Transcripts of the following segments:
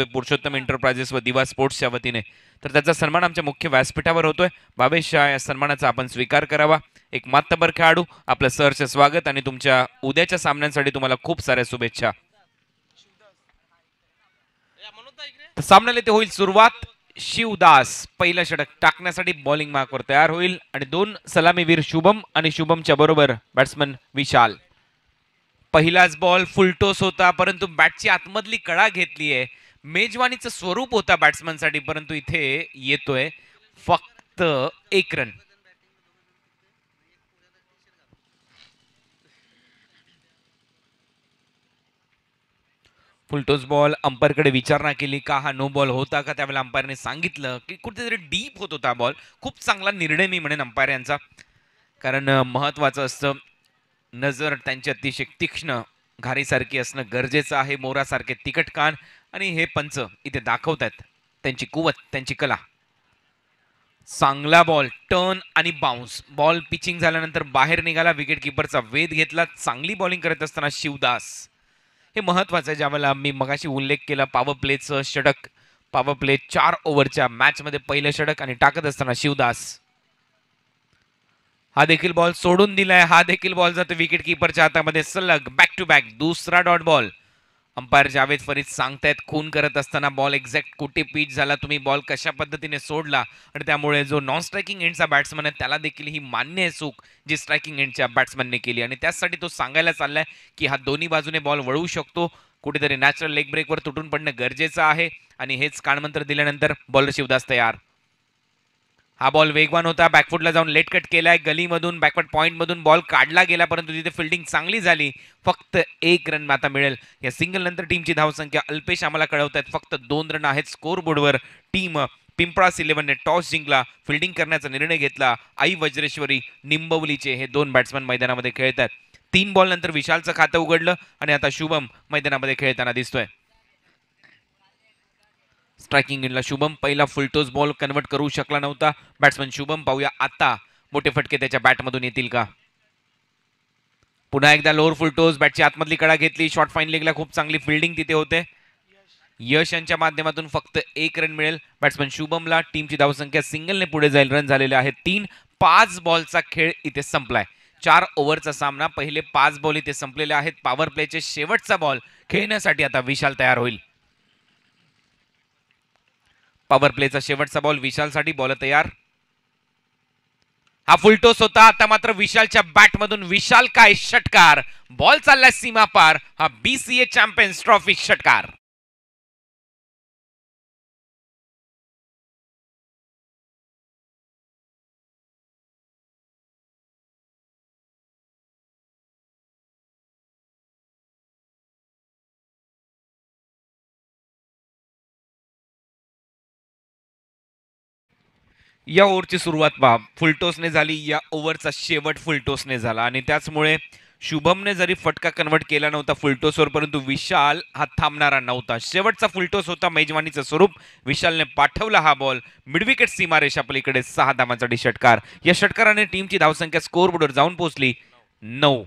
होतोय पुरुषोत्तम एंटरप्राइजेस व दिवा स्पोर्ट्सच्या वतीने तर त्याचा सन्मान आमच्या मुख्य व्यासपीठावर होतोय बाबेश शाह या सन्मानाचा आपण स्वीकार करावा एक मातबर खेळाडू आपलं सरचं स्वागत आणि तुमच्या उद्याच्या सामन्यांसाठी तुम्हाला खूप साऱ्या शुभेच्छा सामन्याला ते होईल सुरुवात शिवदास पहिलं षटक टाकण्यासाठी बॉलिंग मार्कवर तयार होईल आणि दोन सलामीवीर शुभम आणि शुभमच्या बरोबर बॅट्समन विशाल पहिलाच बॉल फुलटोस होता परंतु बॅटची आतमधली कळा घेतली आहे मेजवानीचं स्वरूप होता बॅट्समनसाठी परंतु इथे येतोय फक्त एक रन फुलटोस बॉल अंपायरकडे विचारणा केली का हा नो बॉल होता का त्यावेळेला अंपायरने सांगितलं की कुठेतरी डीप होत होता बॉल खूप चांगला निर्णय मी म्हणेन अंपायर यांचा कारण महत्वाचं असतं नजर त्यांची अतिशय तीक्ष्ण घारीसारखी असणं गरजेचं आहे मोरासारखे तिकट कान आणि हे पंच इथे दाखवत आहेत त्यांची कुवत त्यांची कला चांगला बॉल टर्न आणि बाउन्स बॉल पिचिंग झाल्यानंतर बाहेर निघाला विकेट किपरचा वेध घेतला चांगली बॉलिंग करत असताना शिवदास हे महत्वाचं आहे ज्यावेळेला मी मगाशी उल्लेख केला पावर प्लेचं षटक पावर प्ले चार ओव्हरच्या मॅचमध्ये पहिलं षटक आणि टाकत असताना शिवदास हा देखील बॉल सोडून दिलाय हा देखील बॉल जातो विकेट किपरच्या हातामध्ये सलग बॅक टू बॅक दुसरा dot ball umpire Javed Farid सांगतायत खून करत असताना बॉल एक्झॅक्ट कुठे पीच झाला तुम्ही बॉल कशा पद्धतीने सोडला आणि त्यामुळे जो नॉन स्ट्रायकिंग एंडचा बॅट्समन आहे त्याला देखील ही मान्य आहे चूक जी स्ट्रायकिंग एंडच्या बॅट्समनने केली आणि त्याचसाठी तो सांगायला चाललाय की हा दोन्ही बाजूने बॉल वळवू शकतो कुठेतरी नॅचरल लेग ब्रेकवर तुटून पडणं गरजेचं आहे आणि हेच कानमंत्र दिल्यानंतर बॉलर शिवदास तयार हा बॉल वेगवान होता बॅकफुटला जाऊन लेट कट केलाय गलीमधून बॅकवर्ड पॉईंटमधून बॉल काढला गेला परंतु तिथे फिल्डिंग चांगली झाली फक्त एक रन आता मिळेल या सिंगल नंतर टीमची धावसंख्या अल्पेश आम्हाला कळवत आहेत फक्त दोन रन आहेत बोर्डवर टीम पिंपळास इलेव्हनने टॉस जिंकला फिल्डिंग करण्याचा निर्णय घेतला आई वज्रेश्वरी निंबवलीचे हे दोन बॅट्समॅन मैदानामध्ये खेळतात तीन बॉल नंतर विशालचं खातं उघडलं आणि आता शुभम मैदानामध्ये खेळताना दिसतोय स्ट्रायकिंग इनला शुभम पहिला फुलटोस बॉल कन्वर्ट करू शकला नव्हता बॅट्समन शुभम पाहूया आता मोठे फटके त्याच्या बॅटमधून येतील का पुन्हा एकदा लोअर फुलटोस बॅटची आतमधली कडा घेतली शॉर्ट फाईन लेगला खूप चांगली फिल्डिंग तिथे होते यश यांच्या माध्यमातून फक्त एक रन मिळेल बॅट्समन शुभमला टीमची धावसंख्या सिंगलने पुढे जाईल रन झालेले आहेत तीन पाच बॉलचा खेळ इथे संपलाय चार ओव्हरचा सामना पहिले पाच बॉल इथे संपलेले आहेत पॉवर प्लेचे शेवटचा बॉल खेळण्यासाठी आता विशाल तयार होईल पॉवर प्लेचा शेवटचा बॉल विशालसाठी बॉल तयार हा फुलटोस होता आता मात्र विशालच्या बॅटमधून विशाल काय षटकार बॉल चाललाय सीमा पार हा बीसीए चॅम्पियन्स ट्रॉफी षटकार या ओव्हरची सुरुवात पहा फुलटोसने झाली या ओव्हरचा शेवट फुलटोसने झाला आणि त्याचमुळे शुभमने जरी फटका कन्वर्ट केला नव्हता फुलटोसवर परंतु विशाल हा थांबणारा नव्हता शेवटचा फुलटोस होता मेजवानीचं स्वरूप विशालने पाठवला हा बॉल मिडविकेट सीमारेषा पलीकडे सहा धावांसाठी षटकार या षटकाराने टीमची धावसंख्या बोर्डवर जाऊन पोहोचली नऊ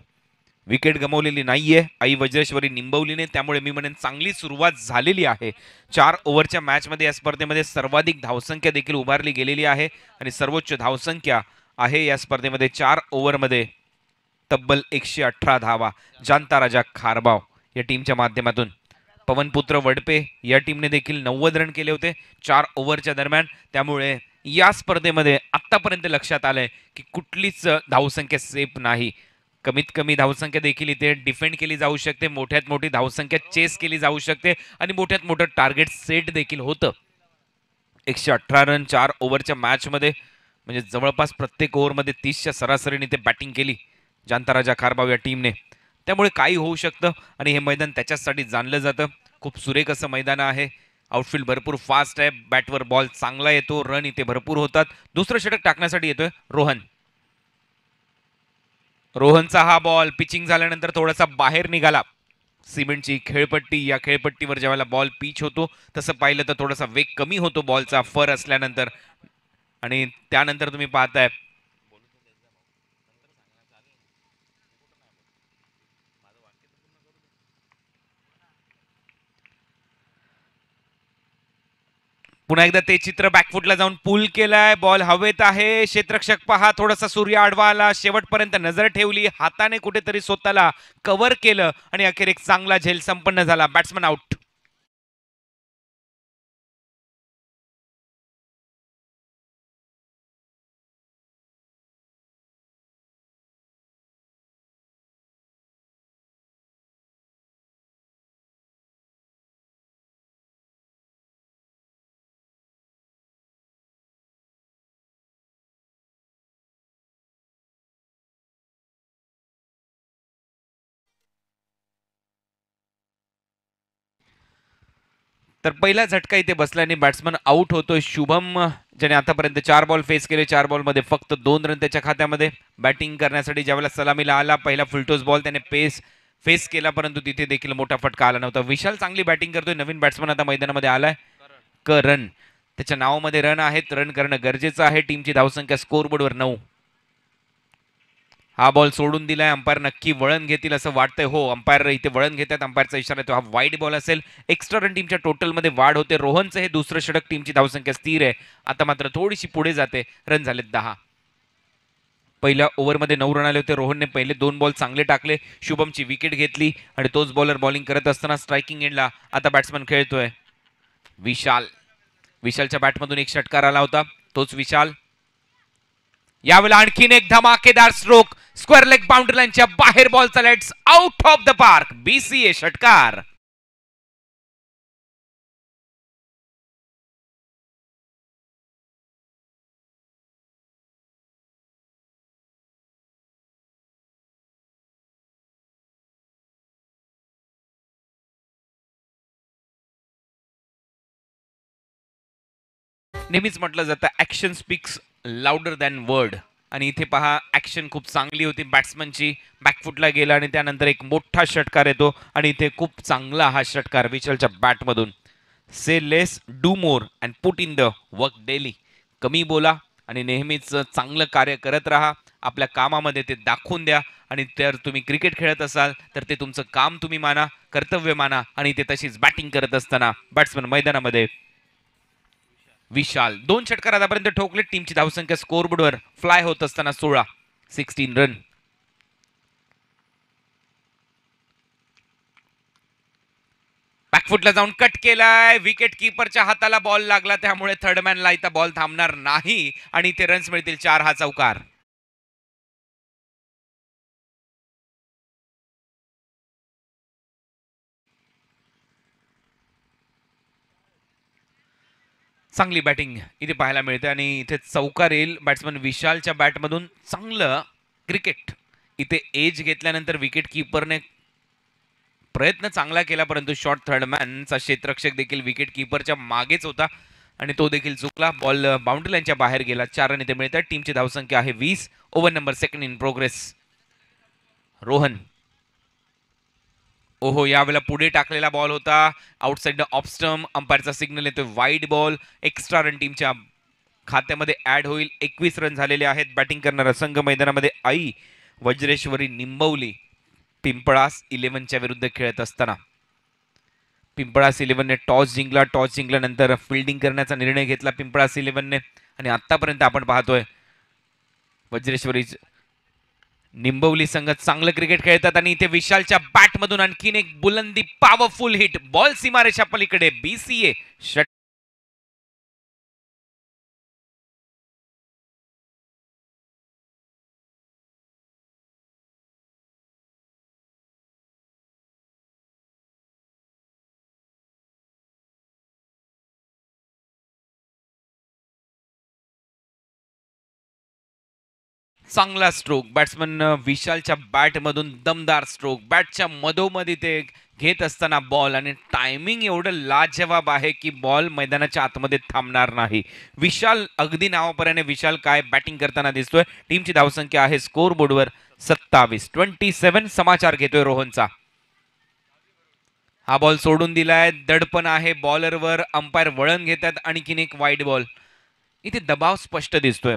विकेट गमवलेली नाहीये आई वज्रेश्वरी निंबवलीने त्यामुळे मी म्हणेन चांगली सुरुवात झालेली आहे चार ओव्हरच्या मॅचमध्ये या स्पर्धेमध्ये सर्वाधिक धावसंख्या देखील उभारली गेलेली आहे आणि सर्वोच्च धावसंख्या आहे या स्पर्धेमध्ये चार ओव्हरमध्ये तब्बल एकशे अठरा धावा जानता राजा खारबाव या टीमच्या माध्यमातून पवनपुत्र वडपे या टीमने देखील नव्वद रन केले होते चार ओव्हरच्या दरम्यान त्यामुळे या स्पर्धेमध्ये आत्तापर्यंत लक्षात आलंय की कुठलीच धावसंख्या सेफ नाही कमीत कमी धावसंख्या देखील इथे डिफेंड केली जाऊ शकते मोठ्यात मोठी धावसंख्या चेस केली जाऊ शकते आणि मोठ्यात मोठं टार्गेट सेट देखील होतं एकशे अठरा रन चार ओव्हरच्या मॅचमध्ये म्हणजे जवळपास प्रत्येक ओव्हरमध्ये तीसच्या सरासरीने ते बॅटिंग केली जानता खारबाव या टीमने त्यामुळे काही होऊ शकतं आणि हे मैदान त्याच्यासाठी जाणलं जातं खूप सुरेख असं मैदान आहे आउटफील्ड भरपूर फास्ट आहे बॅटवर बॉल चांगला येतो रन इथे भरपूर होतात दुसरं षटक टाकण्यासाठी येतोय रोहन रोहनचा हा बॉल पिचिंग झाल्यानंतर थोडासा बाहेर निघाला सिमेंटची खेळपट्टी या खेळपट्टीवर ज्यावेळेला बॉल पिच होतो तसं पाहिलं तर थोडासा वेग कमी होतो बॉलचा फर असल्यानंतर आणि त्यानंतर तुम्ही पाहताय पुन्हा एकदा ते चित्र बॅकफुटला जाऊन पूल केलाय बॉल हवेत आहे क्षेत्रक्षक पहा थोडासा सूर्य आडवा आला शेवटपर्यंत नजर ठेवली हाताने कुठेतरी स्वतःला कव्हर केलं आणि अखेर एक चांगला झेल संपन्न झाला बॅट्समन आउट तर पहिला झटका इथे बसल्याने बॅट्समन आऊट होतो शुभम ज्याने आतापर्यंत चार बॉल फेस केले चार बॉलमध्ये फक्त दोन रन त्याच्या खात्यामध्ये बॅटिंग करण्यासाठी ज्यावेळेला सलामीला आला पहिला फुलटोस बॉल त्याने पेस फेस केला परंतु तिथे देखील मोठा फटका आला नव्हता विशाल चांगली बॅटिंग करतोय नवीन बॅट्समन आता मैदानामध्ये आलाय क रन त्याच्या नावामध्ये रन आहेत रन करणं गरजेचं आहे टीमची धावसंख्या स्कोरबोर्डवर नऊ हा बॉल सोडून दिलाय अंपायर नक्की वळण घेतील असं वाटतंय हो अंपायर इथे वळण घेतात अंपायरचा इशारा येतो हा वाईट बॉल असेल एक्स्ट्रा रन टीमच्या टोटलमध्ये वाढ होते रोहनचं हे दुसरं षटक टीमची धावसंख्या स्थिर आहे आता मात्र थोडीशी पुढे जाते रन झालेत दहा पहिल्या ओव्हरमध्ये नऊ रन आले होते रोहनने पहिले दोन बॉल चांगले टाकले शुभमची विकेट घेतली आणि तोच बॉलर बॉलिंग करत असताना स्ट्रायकिंग एंडला आता बॅट्समन खेळतोय विशाल विशालच्या बॅटमधून एक षटकार आला होता तोच विशाल यावेळेला आणखीन एक धमाकेदार स्ट्रोक स्क्वेअर लेग बाउंड्री लाईनच्या बाहेर ball let's out of the park BCA षटकार नेहमीच म्हटलं जातं action speaks louder than word आणि इथे पहा ॲक्शन खूप चांगली होती बॅट्समनची बॅकफुटला गेला आणि त्यानंतर एक मोठा षटकार येतो आणि इथे खूप चांगला हा षटकार विचलच्या बॅटमधून say less do more and put in the work daily कमी बोला आणि नेहमीच चांगलं कार्य करत राहा आपल्या कामामध्ये ते दाखवून द्या आणि जर तुम्ही क्रिकेट खेळत असाल तर ते तुमचं काम तुम्ही माना कर्तव्य माना आणि ते तशीच बॅटिंग करत असताना बॅट्समन मैदानामध्ये विशाल दोन षटकार आतापर्यंत ठोकले टीमची धावसंख्या स्कोरबोर्डवर फ्लाय होत असताना सोळा सिक्स्टीन रन बॅकफुटला जाऊन कट केलाय विकेट किपरच्या हाताला बॉल लागला त्यामुळे थर्ड मॅनला इथं बॉल थांबणार नाही आणि इथे रन्स मिळतील चार हा चौकार चांगली बॅटिंग इथे पाहायला मिळते आणि इथे चौकार येईल बॅट्समन विशालच्या बॅटमधून चांगलं क्रिकेट इथे एज घेतल्यानंतर विकेट किपरने प्रयत्न चांगला केला परंतु शॉर्ट मॅनचा क्षेत्रक्षक देखील विकेट किपरच्या मागेच होता आणि तो देखील चुकला बॉल बाउंड्री लाईनच्या बाहेर गेला चार रन इथे मिळतात टीमची धावसंख्या आहे वीस over number second in progress Rohan ओहो वेळेला पुढे टाकलेला बॉल होता आउटसाइड द ऑपस्टम अंपायरचा सिग्नल येतोय वाईड बॉल एक्स्ट्रा रन टीमच्या खात्यामध्ये ऍड होईल एकवीस रन झालेले आहेत बॅटिंग करणारा संघ मैदानामध्ये आई वज्रेश्वरी निंबवली पिंपळास इलेव्हनच्या विरुद्ध खेळत असताना पिंपळास इलेव्हनने टॉस जिंकला टॉस जिंकल्यानंतर फिल्डिंग करण्याचा निर्णय घेतला पिंपळास इलेव्हनने आणि आत्तापर्यंत आपण पाहतोय वज्रेश्वरी निंबवली संघ चांगलं क्रिकेट खेळतात आणि इथे विशालच्या बॅटमधून आणखीन एक बुलंदी पॉवरफुल हिट बॉल सीमारेषा पलीकडे बीसीए षट चांगला स्ट्रोक बॅट्समन विशालच्या बॅटमधून दमदार स्ट्रोक बॅटच्या मधोमधी ते घेत असताना बॉल आणि टायमिंग एवढं लाजवाब आहे की बॉल मैदानाच्या आतमध्ये थांबणार नाही विशाल अगदी नावापर्यंत विशाल काय बॅटिंग करताना दिसतोय टीमची धावसंख्या आहे स्कोर बोर्डवर सत्तावीस ट्वेंटी सेव्हन समाचार घेतोय रोहनचा हा बॉल सोडून दिलाय दडपण आहे बॉलरवर अंपायर वळण घेतात आणखीन एक वाईट बॉल इथे दबाव स्पष्ट दिसतोय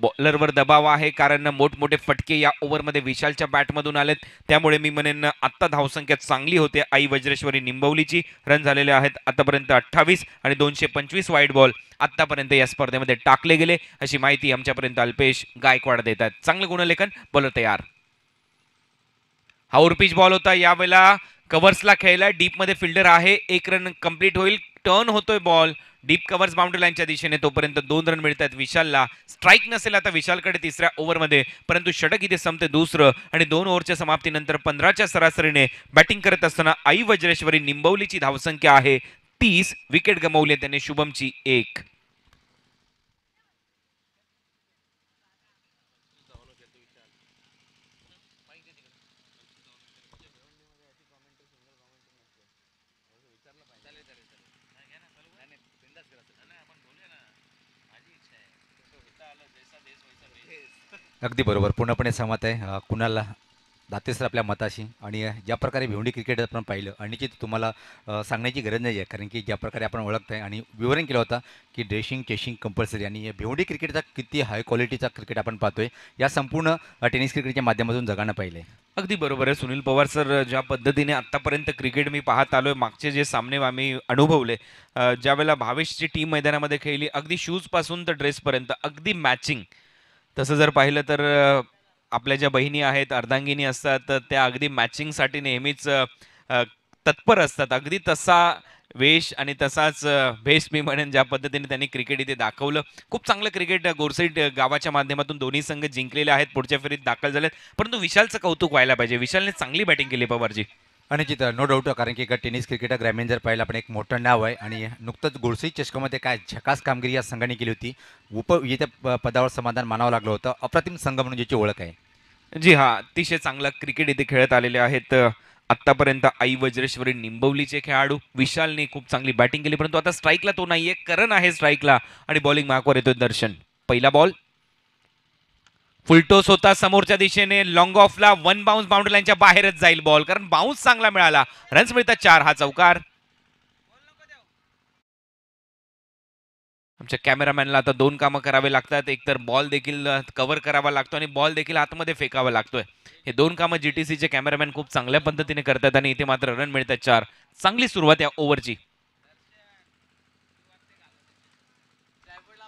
बॉलरवर दबाव आहे कारण मोठमोठे फटके या ओव्हरमध्ये विशालच्या बॅटमधून आलेत त्यामुळे मी म्हणेन आत्ता धावसंख्या चांगली होते आई वज्रेश्वरी निंबवलीची रन झालेले आहेत आतापर्यंत अठ्ठावीस आणि दोनशे पंचवीस वाईट बॉल आतापर्यंत या स्पर्धेमध्ये टाकले गेले अशी माहिती आमच्यापर्यंत अल्पेश गायकवाड देत आहेत चांगलं गुणलेखन बॉलर तयार हा पिच बॉल होता यावेळेला कव्हर्सला खेळला डीपमध्ये फिल्डर आहे एक रन कंप्लीट होईल टर्न होतोय बॉल डीप कव्हर्स बाउंड्री लाईनच्या दिशेने तोपर्यंत दोन रन मिळतात विशालला स्ट्राईक नसेल आता विशालकडे तिसऱ्या ओव्हरमध्ये परंतु षटक इथे संपते दुसरं आणि दोन ओव्हरच्या समाप्तीनंतर पंधराच्या सरासरीने बॅटिंग करत असताना आई वज्रेश्वरी निंबवलीची धावसंख्या आहे तीस विकेट गमवली त्याने शुभमची एक अगदी बरोबर पूर्णपणे सहमत आहे कुणाला सर आपल्या मताशी आणि ज्या प्रकारे भिवंडी क्रिकेट आपण पाहिलं आणि की तुम्हाला सांगण्याची गरज नाही आहे कारण की ज्या प्रकारे आपण ओळखत आहे आणि विवरण केलं होता की ड्रेशिंग चेशिंग कंपल्सरी आणि भिवंडी क्रिकेटचा किती हाय क्वालिटीचा क्रिकेट आपण पाहतोय या संपूर्ण टेनिस क्रिकेटच्या माध्यमातून जगानं पाहिलं आहे अगदी बरोबर आहे सुनील पवार सर ज्या पद्धतीने आत्तापर्यंत क्रिकेट मी पाहत आलो आहे मागचे जे सामने आम्ही अनुभवले ज्यावेळेला भावेशची टीम मैदानामध्ये खेळली अगदी शूजपासून तर ड्रेसपर्यंत अगदी मॅचिंग तसं जर पाहिलं तर आपल्या ज्या बहिणी आहेत अर्धांगिनी असतात तर त्या अगदी मॅचिंगसाठी नेहमीच तत्पर असतात अगदी तसा वेश आणि तसाच भेष मी म्हणेन ज्या पद्धतीने त्यांनी क्रिकेट इथे दाखवलं खूप चांगलं क्रिकेट गोरसेट गावाच्या माध्यमातून दोन्ही संघ जिंकलेले आहेत पुढच्या फेरीत दाखल झालेत परंतु विशालचं कौतुक व्हायला पाहिजे विशालने चांगली बॅटिंग केली पवारजी आणि नो डाऊट कारण की एका टेनिस क्रिकेटर ग्रामीण जर पाहिलं आपण एक मोठं नाव आहे आणि नुकतंच गोडसी चषकामध्ये काय झकास कामगिरी या संघाने केली होती उप येत्या पदावर समाधान मानावं लागलं होतं अप्रतिम संघ म्हणून ज्याची ओळख आहे जी हां अतिशय चांगला क्रिकेट इथे खेळत आलेले आहेत आत्तापर्यंत आई वज्रेश्वरी निंबवलीचे खेळाडू विशालने खूप चांगली बॅटिंग केली परंतु आता स्ट्राईकला तो नाहीये करण आहे स्ट्राईकला आणि बॉलिंग मार्कवर येतो दर्शन पहिला बॉल फुलटोस होता समोरच्या दिशेने लॉंग ऑफला वन बाउन्स बाउंड्री लाईनच्या बाहेरच जाईल बॉल कारण बाउन्स चांगला मिळाला रन्स मिळतात चार हा चौकार आमच्या कॅमेरामॅनला आता दोन कामं करावे लागतात एकतर बॉल देखील कव्हर करावा लागतो आणि बॉल देखील आतमध्ये फेकावा लागतोय हे दोन कामं जी टी सीचे कॅमेरामॅन खूप चांगल्या पद्धतीने करतात आणि इथे मात्र रन मिळतात चार चांगली सुरुवात या ओव्हरची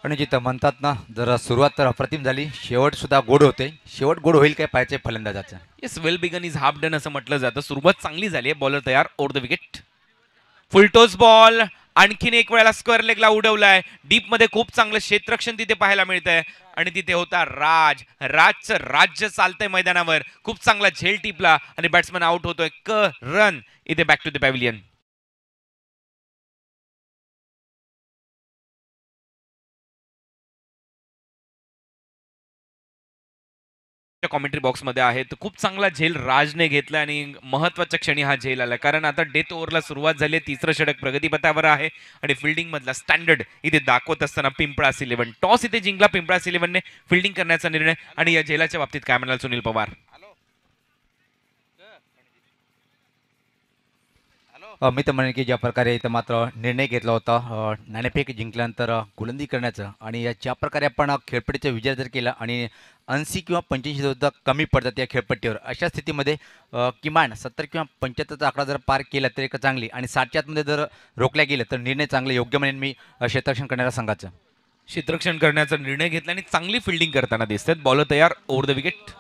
पण जिथं म्हणतात ना जरा सुरुवात तर अप्रतिम झाली शेवट सुद्धा गोड होते शेवट गोड होईल काय पाहिजे फलंदाजाचं yes well begun is half done असं म्हटलं जातं सुरुवात चांगली झाली आहे बॉलर तयार over the wicket full toss ball आणखीन एक वेळेला स्क्वेअर लेगला उडवलाय डीप मध्ये खूप चांगलं क्षेत्रक्षण तिथे पाहायला मिळत आहे आणि तिथे होता राज राजचं राज्य चालतंय मैदानावर खूप चांगला झेल टिपला आणि बॅट्समन आउट होतोय क रन इथे back to the pavilion commentary बॉक्समध्ये आहे तर खूप चांगला झेल राजने घेतला आणि महत्त्वाच्या क्षणी हा झेल आला कारण आता डेथ ओव्हरला सुरुवात झाली तिसरं षडक प्रगतीपथावर आहे आणि फिल्डिंगमधला स्टँडर्ड इथे दाखवत असताना पिंपळास इलेव्हन टॉस इथे जिंकला पिंपळास इलेव्हनने फिल्डिंग करण्याचा निर्णय आणि या झेलाच्या बाबतीत काय म्हणाल सुनील पवार मी तर म्हणेन की ज्या प्रकारे इथं मात्र निर्णय घेतला होता नाणेफेक जिंकल्यानंतर गोलंदी करण्याचं आणि ज्या प्रकारे आपण खेळपट्टीचा विचार जर केला आणि ऐंशी किंवा पंच्याऐंशी सुद्धा कमी पडतात या खेळपट्टीवर अशा स्थितीमध्ये किमान सत्तर किंवा पंच्याहत्तरचा आकडा जर पार केला तर एक चांगली आणि साठच्या जर रोखल्या गेलं तर निर्णय चांगले योग्य म्हणेन मी क्षेत्ररक्षण करणाऱ्या सांगायचं क्षेत्ररक्षण करण्याचा निर्णय घेतला आणि चांगली फिल्डिंग करताना दिसतात बॉलर तयार ओव्हर द विकेट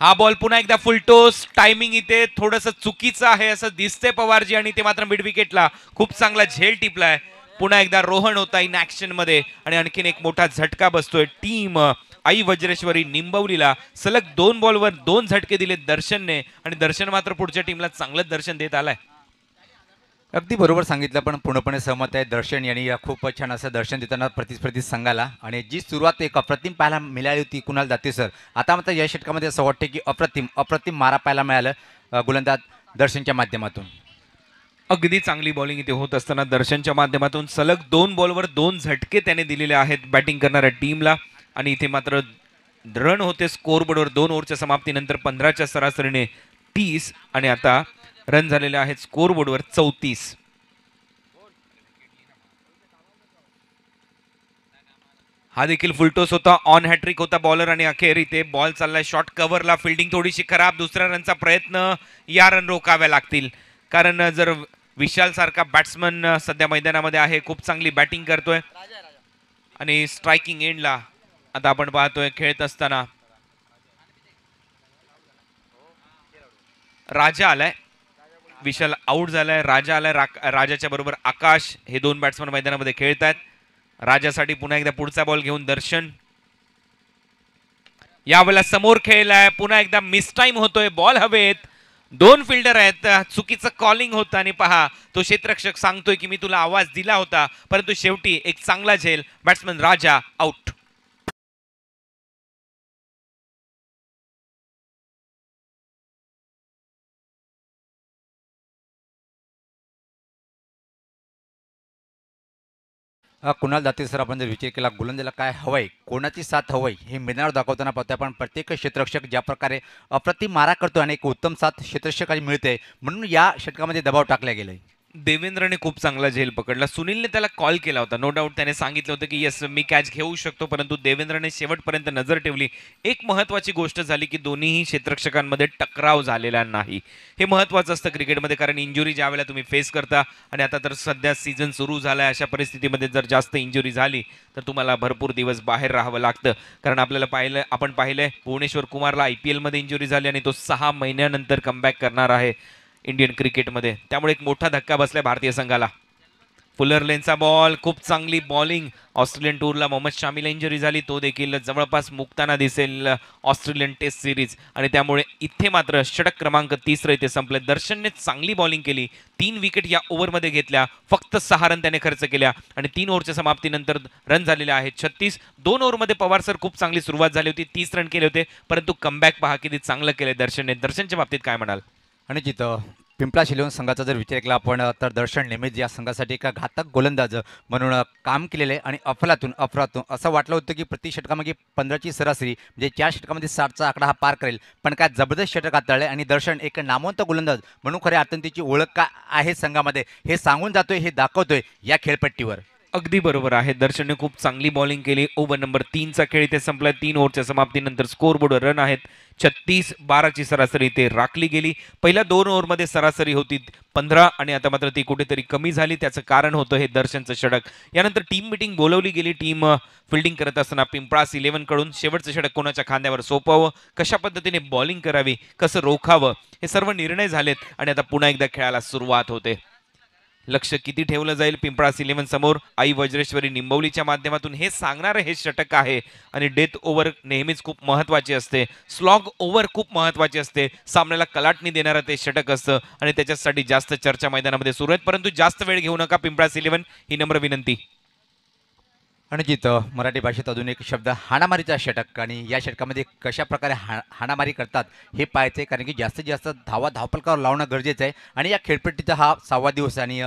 हा बॉल पुन्हा एकदा फुलटोस टायमिंग इथे थोडस चुकीचं आहे असं दिसतंय पवारजी आणि ते मात्र मिड विकेटला खूप चांगला झेल टिपलाय पुन्हा एकदा रोहन होता इन ऍक्शन मध्ये आणि आणखीन एक मोठा झटका बसतोय टीम आई वज्रेश्वरी निंबवलीला सलग दोन बॉलवर दोन झटके दिले दर्शनने आणि दर्शन मात्र पुढच्या टीमला चांगलंच दर्शन देत आलाय अगदी बरोबर सांगितलं पण पूर्णपणे सहमत आहे दर्शन यांनी या खूप छान असं दर्शन देताना प्रतिस्पर्धी संघाला आणि जी सुरुवात एक अप्रतिम पाहायला मिळाली होती कुणाल दाते सर आता मात्र या षटकामध्ये असं वाटतं की अप्रतिम अप्रतिम मारा पाहायला मिळालं गोलंदाज दर्शनच्या माध्यमातून अगदी चांगली बॉलिंग इथे होत असताना दर्शनच्या माध्यमातून सलग दोन बॉलवर दोन झटके त्याने दिलेले आहेत बॅटिंग करणाऱ्या टीमला आणि इथे मात्र रन होते स्कोरबोर्डवर दोन ओव्हरच्या समाप्तीनंतर पंधराच्या सरासरीने तीस आणि आता रन झालेले आहेत स्कोरबोर्डवर चौतीस हा देखील फुलटोस होता ऑन हॅट्रिक होता बॉलर आणि अखेर इथे बॉल चाललाय शॉर्ट कव्हरला फिल्डिंग थोडीशी खराब दुसऱ्या रनचा प्रयत्न या रन रोखाव्या लागतील कारण जर विशाल सारखा बॅट्समन सध्या मैदानामध्ये आहे खूप चांगली बॅटिंग करतोय आणि स्ट्रायकिंग एंडला आता आपण पाहतोय खेळत असताना राजा आलाय विशाल आऊट झालाय राजा आलाय राजाच्या बरोबर आकाश हे दोन बॅट्समन मैदानामध्ये खेळतायत राजासाठी पुन्हा एकदा पुढचा बॉल घेऊन दर्शन यावेळेला समोर खेळलाय पुन्हा एकदा मिस टाइम होतोय बॉल हवेत दोन फिल्डर आहेत चुकीचं कॉलिंग होतं आणि पहा तो क्षेत्रक्षक सांगतोय की मी तुला आवाज दिला होता परंतु शेवटी एक चांगला झेल batsman Raja out Kunal Date sir आपण जर विचार केला गोलंदाला काय हवंय कोणाची साथ हवंय हे मैदानावर दाखवताना पाहतोय आपण प्रत्येक क्षेत्ररक्षक ज्या प्रकारे अप्रतिम मारा करतो आणि एक उत्तम साथ क्षेत्ररक्षकाची मिळते म्हणून या षटकामध्ये दबाव टाकला गेलाय देवेंद्रने खूप चांगला झेल पकडला सुनीलने त्याला कॉल केला होता नो डाऊट त्याने सांगितलं होतं की येस मी कॅच घेऊ शकतो परंतु देवेंद्रने शेवटपर्यंत नजर ठेवली एक महत्त्वाची गोष्ट झाली की दोन्हीही क्षेत्रक्षकांमध्ये टकराव झालेला नाही हे महत्त्वाचं असतं क्रिकेटमध्ये कारण इंजुरी ज्या वेळेला तुम्ही फेस करता आणि आता तर सध्या सीझन सुरू झाला अशा परिस्थितीमध्ये जर जास्त इंजुरी झाली तर तुम्हाला भरपूर दिवस बाहेर राहावं लागतं कारण आपल्याला पाहिलं आपण पाहिलं भुवनेश्वर कुमारला आय पी एलमध्ये इंजुरी झाली आणि तो सहा महिन्यानंतर कमबॅक करणार आहे इंडियन क्रिकेटमध्ये त्यामुळे एक मोठा धक्का बसला भारतीय संघाला पुलर लेनचा बॉल खूप चांगली बॉलिंग ऑस्ट्रेलियन टूरला मोहम्मद शामीला इंजरी झाली तो देखील जवळपास मुक्ताना दिसेल ऑस्ट्रेलियन टेस्ट सिरीज आणि त्यामुळे इथे मात्र षटक क्रमांक तिसरं इथे संपले दर्शनने चांगली बॉलिंग केली तीन विकेट या ओव्हरमध्ये घेतल्या फक्त सहा रन त्याने खर्च केल्या आणि तीन ओव्हरच्या समाप्तीनंतर रन झालेले आहेत छत्तीस दोन ओव्हरमध्ये पवार सर खूप चांगली सुरुवात झाली होती तीस रन केले होते परंतु कमबॅक पहा किती चांगलं केले दर्शनने दर्शनच्या बाबतीत काय म्हणाल आणि जिथं पिंपळा शिलवण संघाचा जर विचार केला आपण तर दर्शन नेहमीच या संघासाठी एका घातक गोलंदाज म्हणून काम केलेलं आहे आणि अफलातून अफरातून असं वाटलं होतं की प्रति षटकामध्ये पंधराची सरासरी म्हणजे चार षटकामध्ये साठचा आकडा हा पार करेल पण काय जबरदस्त षटक हाताळले आणि दर्शन एक नामवंत गोलंदाज म्हणून खरे आतंतीची ओळख का आहे संघामध्ये हे सांगून जातोय हे दाखवतोय या खेळपट्टीवर अगदी बरोबर आहे दर्शनने खूप चांगली बॉलिंग केली ओव्हर नंबर तीनचा खेळ इथे संपला तीन ओव्हरच्या समाप्तीनंतर बोर्डवर रन आहेत छत्तीस बाराची सरासरी इथे राखली गेली पहिल्या दोन ओव्हरमध्ये सरासरी होती पंधरा आणि आता मात्र ती कुठेतरी कमी झाली त्याचं कारण होतं हे दर्शनचं षडक यानंतर टीम मिटिंग बोलवली गेली टीम फिल्डिंग करत असताना पिंपळास कडून शेवटचं षडक कोणाच्या खांद्यावर सोपवावं कशा पद्धतीने बॉलिंग करावी कसं रोखावं हे सर्व निर्णय झालेत आणि आता पुन्हा एकदा खेळायला सुरुवात होते लक्ष किती ठेवलं जाईल पिंपळास इलेव्हन समोर आई वज्रेश्वरी निंबवलीच्या माध्यमातून हे सांगणारं हे षटक आहे आणि डेथ ओव्हर नेहमीच खूप महत्वाचे असते स्लॉग ओव्हर खूप महत्वाचे असते सामन्याला कलाटणी देणारं ते षटक असतं आणि त्याच्यासाठी जास्त चर्चा मैदानामध्ये सुरू आहेत परंतु जास्त वेळ घेऊ नका पिंपळास इलेव्हन ही नम्र विनंती अनुजित मराठी भाषेत अजून एक शब्द हाणामारीचा षटक आणि या षटकामध्ये कशा प्रकारे हा हाणामारी करतात हे पाहायचं आहे कारण की जास्तीत जास्त धावा धावपलकावर लावणं गरजेचं आहे आणि या खेळपट्टीचा हा सहावा दिवस आणि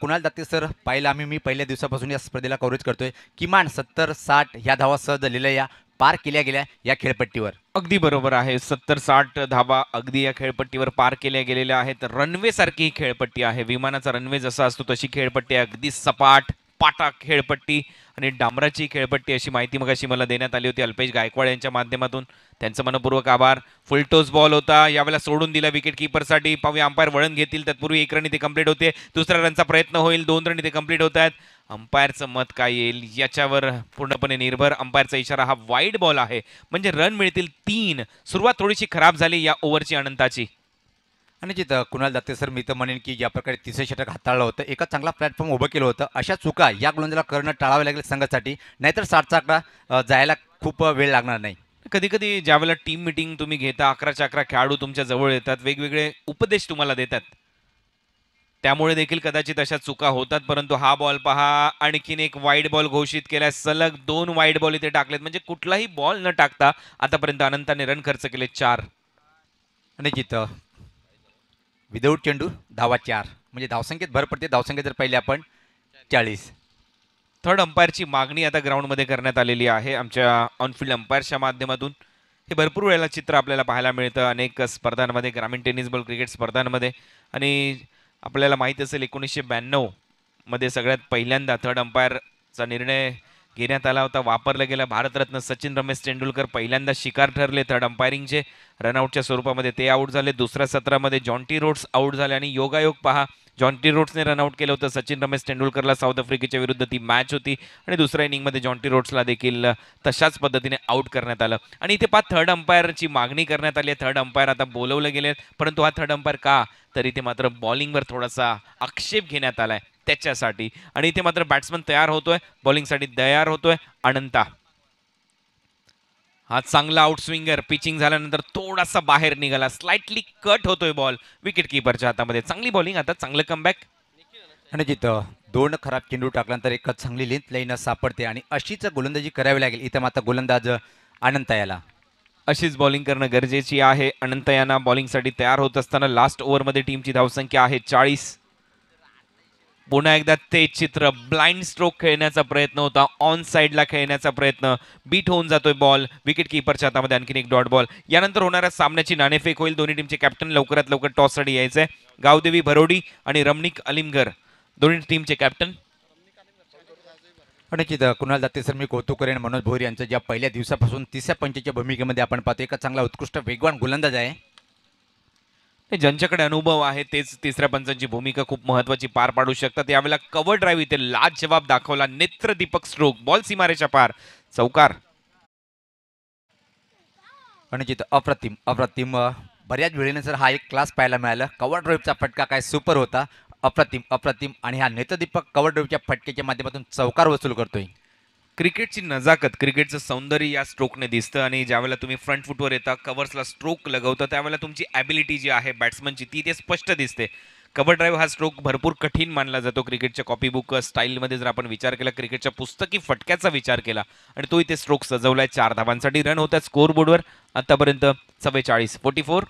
कुणाल दाते सर पाहिलं आम्ही मी पहिल्या दिवसापासून या स्पर्धेला कव्हरेज करतोय किमान सत्तर साठ ह्या धावा सहज या पार केल्या गेल्या या खेळपट्टीवर अगदी बरोबर आहे सत्तर साठ धावा अगदी या खेळपट्टीवर पार केल्या गेलेल्या आहेत रनवे सारखी ही खेळपट्टी आहे विमानाचा रनवे जसा असतो तशी खेळपट्टी अगदी सपाट पाटा खेळपट्टी आणि डांबराची खेळपट्टी अशी माहिती मग अशी मला देण्यात आली होती अल्पेश गायकवाड यांच्या माध्यमातून त्यांचं मनपूर्वक आभार फुलटोस बॉल होता यावेळेला सोडून दिला विकेट किपरसाठी पाहूया अंपायर वळण घेतील तत्पूर्वी एक रन इथे कम्प्लीट होते दुसऱ्या रनचा प्रयत्न होईल दोन रन इथे कम्प्लीट होत आहेत अंपायरचं मत काय येईल याच्यावर पूर्णपणे निर्भर अंपायरचा इशारा हा वाईड बॉल आहे म्हणजे रन मिळतील तीन सुरुवात थोडीशी खराब झाली या ओव्हरची अनंताची आणि जिथं कुणाल दत्ते सर मी तर म्हणेन की ज्या प्रकारे तिसरे षटक हाताळलं होतं एका चांगला प्लॅटफॉर्म उभं केलं होतं अशा चुका या गोलंदाला करणं टाळावं लागेल संघासाठी नाहीतर साठचा आकडा जायला खूप वेळ लागणार नाही कधी कधी ज्यावेळेला टीम मिटिंग तुम्ही घेता अकराच्या अकरा खेळाडू तुमच्या जवळ येतात वेगवेगळे उपदेश तुम्हाला देतात त्यामुळे देखील कदाचित अशा चुका होतात परंतु हा बॉल पहा आणखीन एक वाईट बॉल घोषित केला सलग दोन वाईट बॉल इथे टाकलेत म्हणजे कुठलाही बॉल न टाकता आतापर्यंत अनंताने रन खर्च केले चार आणि जिथं विदाऊट चेंडू धावा चार म्हणजे धावसंख्येत भर पडते धावसंख्येत जर पाहिली आपण चाळीस थर्ड अंपायरची मागणी आता ग्राउंडमध्ये करण्यात आलेली आहे आमच्या ऑनफिल्ड अंपायरच्या माध्यमातून हे भरपूर वेळेला चित्र आपल्याला पाहायला मिळतं अनेक स्पर्धांमध्ये ग्रामीण टेनिस बॉल क्रिकेट स्पर्धांमध्ये आणि आपल्याला माहीत असेल एकोणीसशे ब्याण्णवमध्ये सगळ्यात पहिल्यांदा थर्ड अंपायरचा निर्णय घेण्यात आला होता वापरला गेला भारतरत्न सचिन रमेश तेंडुलकर पहिल्यांदा शिकार ठरले थर्ड अंपायरिंगचे रनआउटच्या स्वरूपामध्ये ते आऊट झाले दुसऱ्या सत्रामध्ये जॉन्टी रोड्स आऊट झाले आणि योगायोग पहा जॉन्टी रोड्सने रनआउट केलं होतं सचिन रमेश तेंडुलकरला साऊथ आफ्रिकेच्या विरुद्ध ती मॅच होती आणि दुसऱ्या इनिंगमध्ये जॉन्टी रोड्सला देखील तशाच पद्धतीने आऊट करण्यात आलं आणि इथे पहा थर्ड अंपायरची मागणी करण्यात आली आहे थर्ड अंपायर आता बोलवलं गेले परंतु हा थर्ड अंपायर का तर इथे मात्र बॉलिंगवर थोडासा आक्षेप घेण्यात आला आहे त्याच्यासाठी आणि इथे मात्र बॅट्समन तयार होतोय बॉलिंगसाठी तयार होतोय अनंता हा चांगला आउट स्विंगर पिचिंग झाल्यानंतर थोडासा बाहेर निघाला स्लाइटली कट होतोय बॉल विकेट किपरच्या हातामध्ये चांगली बॉलिंग आता चांगलं कमबॅक आणि जिथं दोन खराब चेंडू टाकल्यानंतर एकच चांगली लेंथ लाईन सापडते आणि अशीच गोलंदाजी करावी लागेल इथे मात्र गोलंदाज अनंत याला अशीच बॉलिंग करणं गरजेची आहे अनंत यांना बॉलिंगसाठी तयार होत असताना लास्ट ओव्हरमध्ये टीमची धावसंख्या आहे चाळीस पुन्हा एकदा तेज चित्र ब्लाइंड स्ट्रोक खेळण्याचा प्रयत्न होता ऑन साईडला खेळण्याचा प्रयत्न बीट होऊन जातोय बॉल विकेट किपरच्या हातामध्ये आणखीन एक डॉट बॉल यानंतर होणाऱ्या सामन्याची नाणेफेक होईल दोन्ही टीमचे कॅप्टन लवकरात लवकर टॉससाठी यायचे गावदेवी भरोडी आणि रमणिक अलिमगर दोन्ही टीमचे कॅप्टन नक्कीच कुणाल ते सर मी कौतुक करेन मनोज भोर यांचं ज्या पहिल्या दिवसापासून तिसऱ्या पंचाच्या भूमिकेमध्ये आपण पाहतो एका चांगला उत्कृष्ट वेगवान गोलंदाज आहे ज्यांच्याकडे अनुभव आहे तेच तिसऱ्या पंचांची भूमिका खूप महत्वाची पार पाडू शकतात यावेळेला कव्हर ड्राईव्ह इथे लाज जबाब दाखवला नेत्रदीपक स्ट्रोक बॉल सीमारेच्या पार चौकार अनुचित अप्रतिम अप्रतिम बऱ्याच वेळेनंतर हा एक क्लास पाहायला मिळाला कव्हर ड्राईव्हचा फटका काय सुपर होता अप्रतिम अप्रतिम आणि हा नेत्रदीपक कव्हर ड्राईव्हच्या फटकेच्या माध्यमातून चौकार वसूल करतोय क्रिकेटची नजाकत क्रिकेटचं सौंदर्य या स्ट्रोकने दिसतं आणि ज्यावेळेला तुम्ही फ्रंट फुटवर येता कवर्सला स्ट्रोक लगवता त्यावेळेला तुमची ॲबिलिटी जी आहे बॅट्समनची ती ते स्पष्ट दिसते कवर ड्राईव्ह हा स्ट्रोक भरपूर कठीण मानला जातो क्रिकेटच्या कॉपीबुक स्टाईलमध्ये जर आपण विचार केला क्रिकेटच्या पुस्तकी फटक्याचा विचार केला आणि तो इथे स्ट्रोक सजवलाय चार धावांसाठी रन होत्या स्कोरबोर्डवर आतापर्यंत चव्वेचाळीस फोर्टी फोर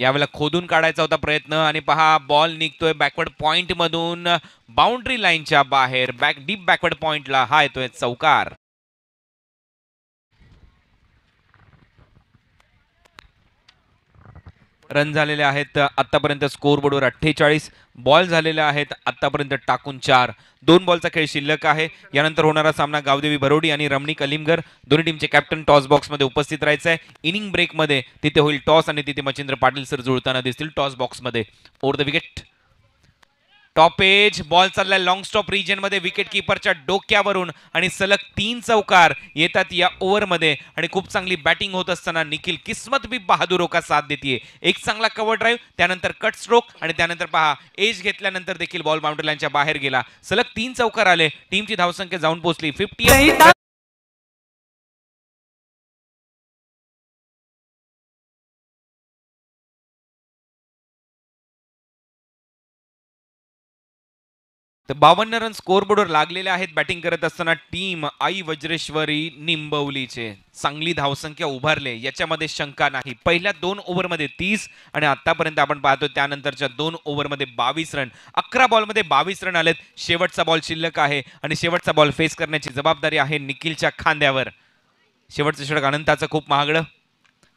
यावेळेला खोदून काढायचा होता प्रयत्न आणि पहा बॉल निघतोय बॅकवर्ड मधून बाउंड्री लाईनच्या बाहेर बॅक डीप बॅकवर्ड पॉइंटला हा येतोय चौकार रन झालेले आहेत आत्तापर्यंत स्कोर बोर्डवर अठ्ठेचाळीस बॉल झालेले आहेत आत्तापर्यंत टाकून चार दोन बॉलचा खेळ शिल्लक आहे यानंतर होणारा सामना गावदेवी बरोडी आणि रमणी कलिमगर दोन्ही टीमचे कॅप्टन टॉस बॉक्समध्ये उपस्थित राहायचं आहे इनिंग ब्रेकमध्ये तिथे होईल टॉस आणि तिथे मच्छिंद्र पाटील सर जुळताना दिसतील टॉस बॉक्समध्ये over the wicket top edge ball चाललाय लॉंग स्टॉप रिजन मध्ये विकेट किपरच्या डोक्यावरून आणि सलग तीन चौकार येतात या ओव्हरमध्ये आणि खूप चांगली बॅटिंग होत असताना निखिल किस्मत बी बहादुरो का साथ देते एक चांगला कव्हर ड्राईव्ह त्यानंतर कट स्ट्रोक आणि त्यानंतर पहा एज घेतल्यानंतर देखील बॉल बाउंड्री लाईनच्या बाहेर गेला सलग तीन चौकार आले टीमची धावसंख्या जाऊन पोहोचली फिफ्टी तर बावन्न रन बोर्डवर लागलेले आहेत बॅटिंग करत असताना टीम आई वज्रेश्वरी निंबवलीचे चांगली धावसंख्या उभारले याच्यामध्ये शंका नाही पहिल्या दोन ओव्हरमध्ये तीस आणि आतापर्यंत आपण पाहतो त्यानंतरच्या दोन ओव्हरमध्ये बावीस रन अकरा बॉलमध्ये बावीस रन आलेत शेवटचा बॉल शिल्लक आहे आणि शेवटचा बॉल फेस करण्याची जबाबदारी आहे निखिलच्या खांद्यावर शेवटचं षडक अनंताचं खूप महागडं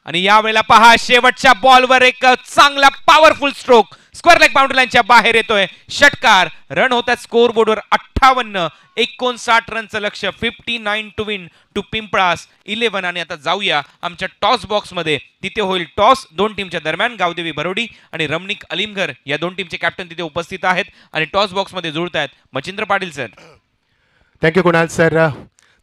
आणि यावेळेला पहा शेवटच्या बॉलवर एक चांगला powerful stroke square leg boundary लाईनच्या बाहेर येतोय षटकार रन होतात स्कोर बोर्डवर अठ्ठावन्न एकोणसाठ रनचं लक्ष fifty nine to win to Pimplas eleven आणि आता जाऊया आमच्या टॉस बॉक्समध्ये तिथे होईल टॉस दोन टीमच्या दरम्यान गावदेवी बरोडी आणि रमणिक अलिमघर या दोन टीमचे कॅप्टन तिथे उपस्थित आहेत आणि टॉस बॉक्समध्ये जुळत आहेत Machindra Patil sir thank you Kunal sir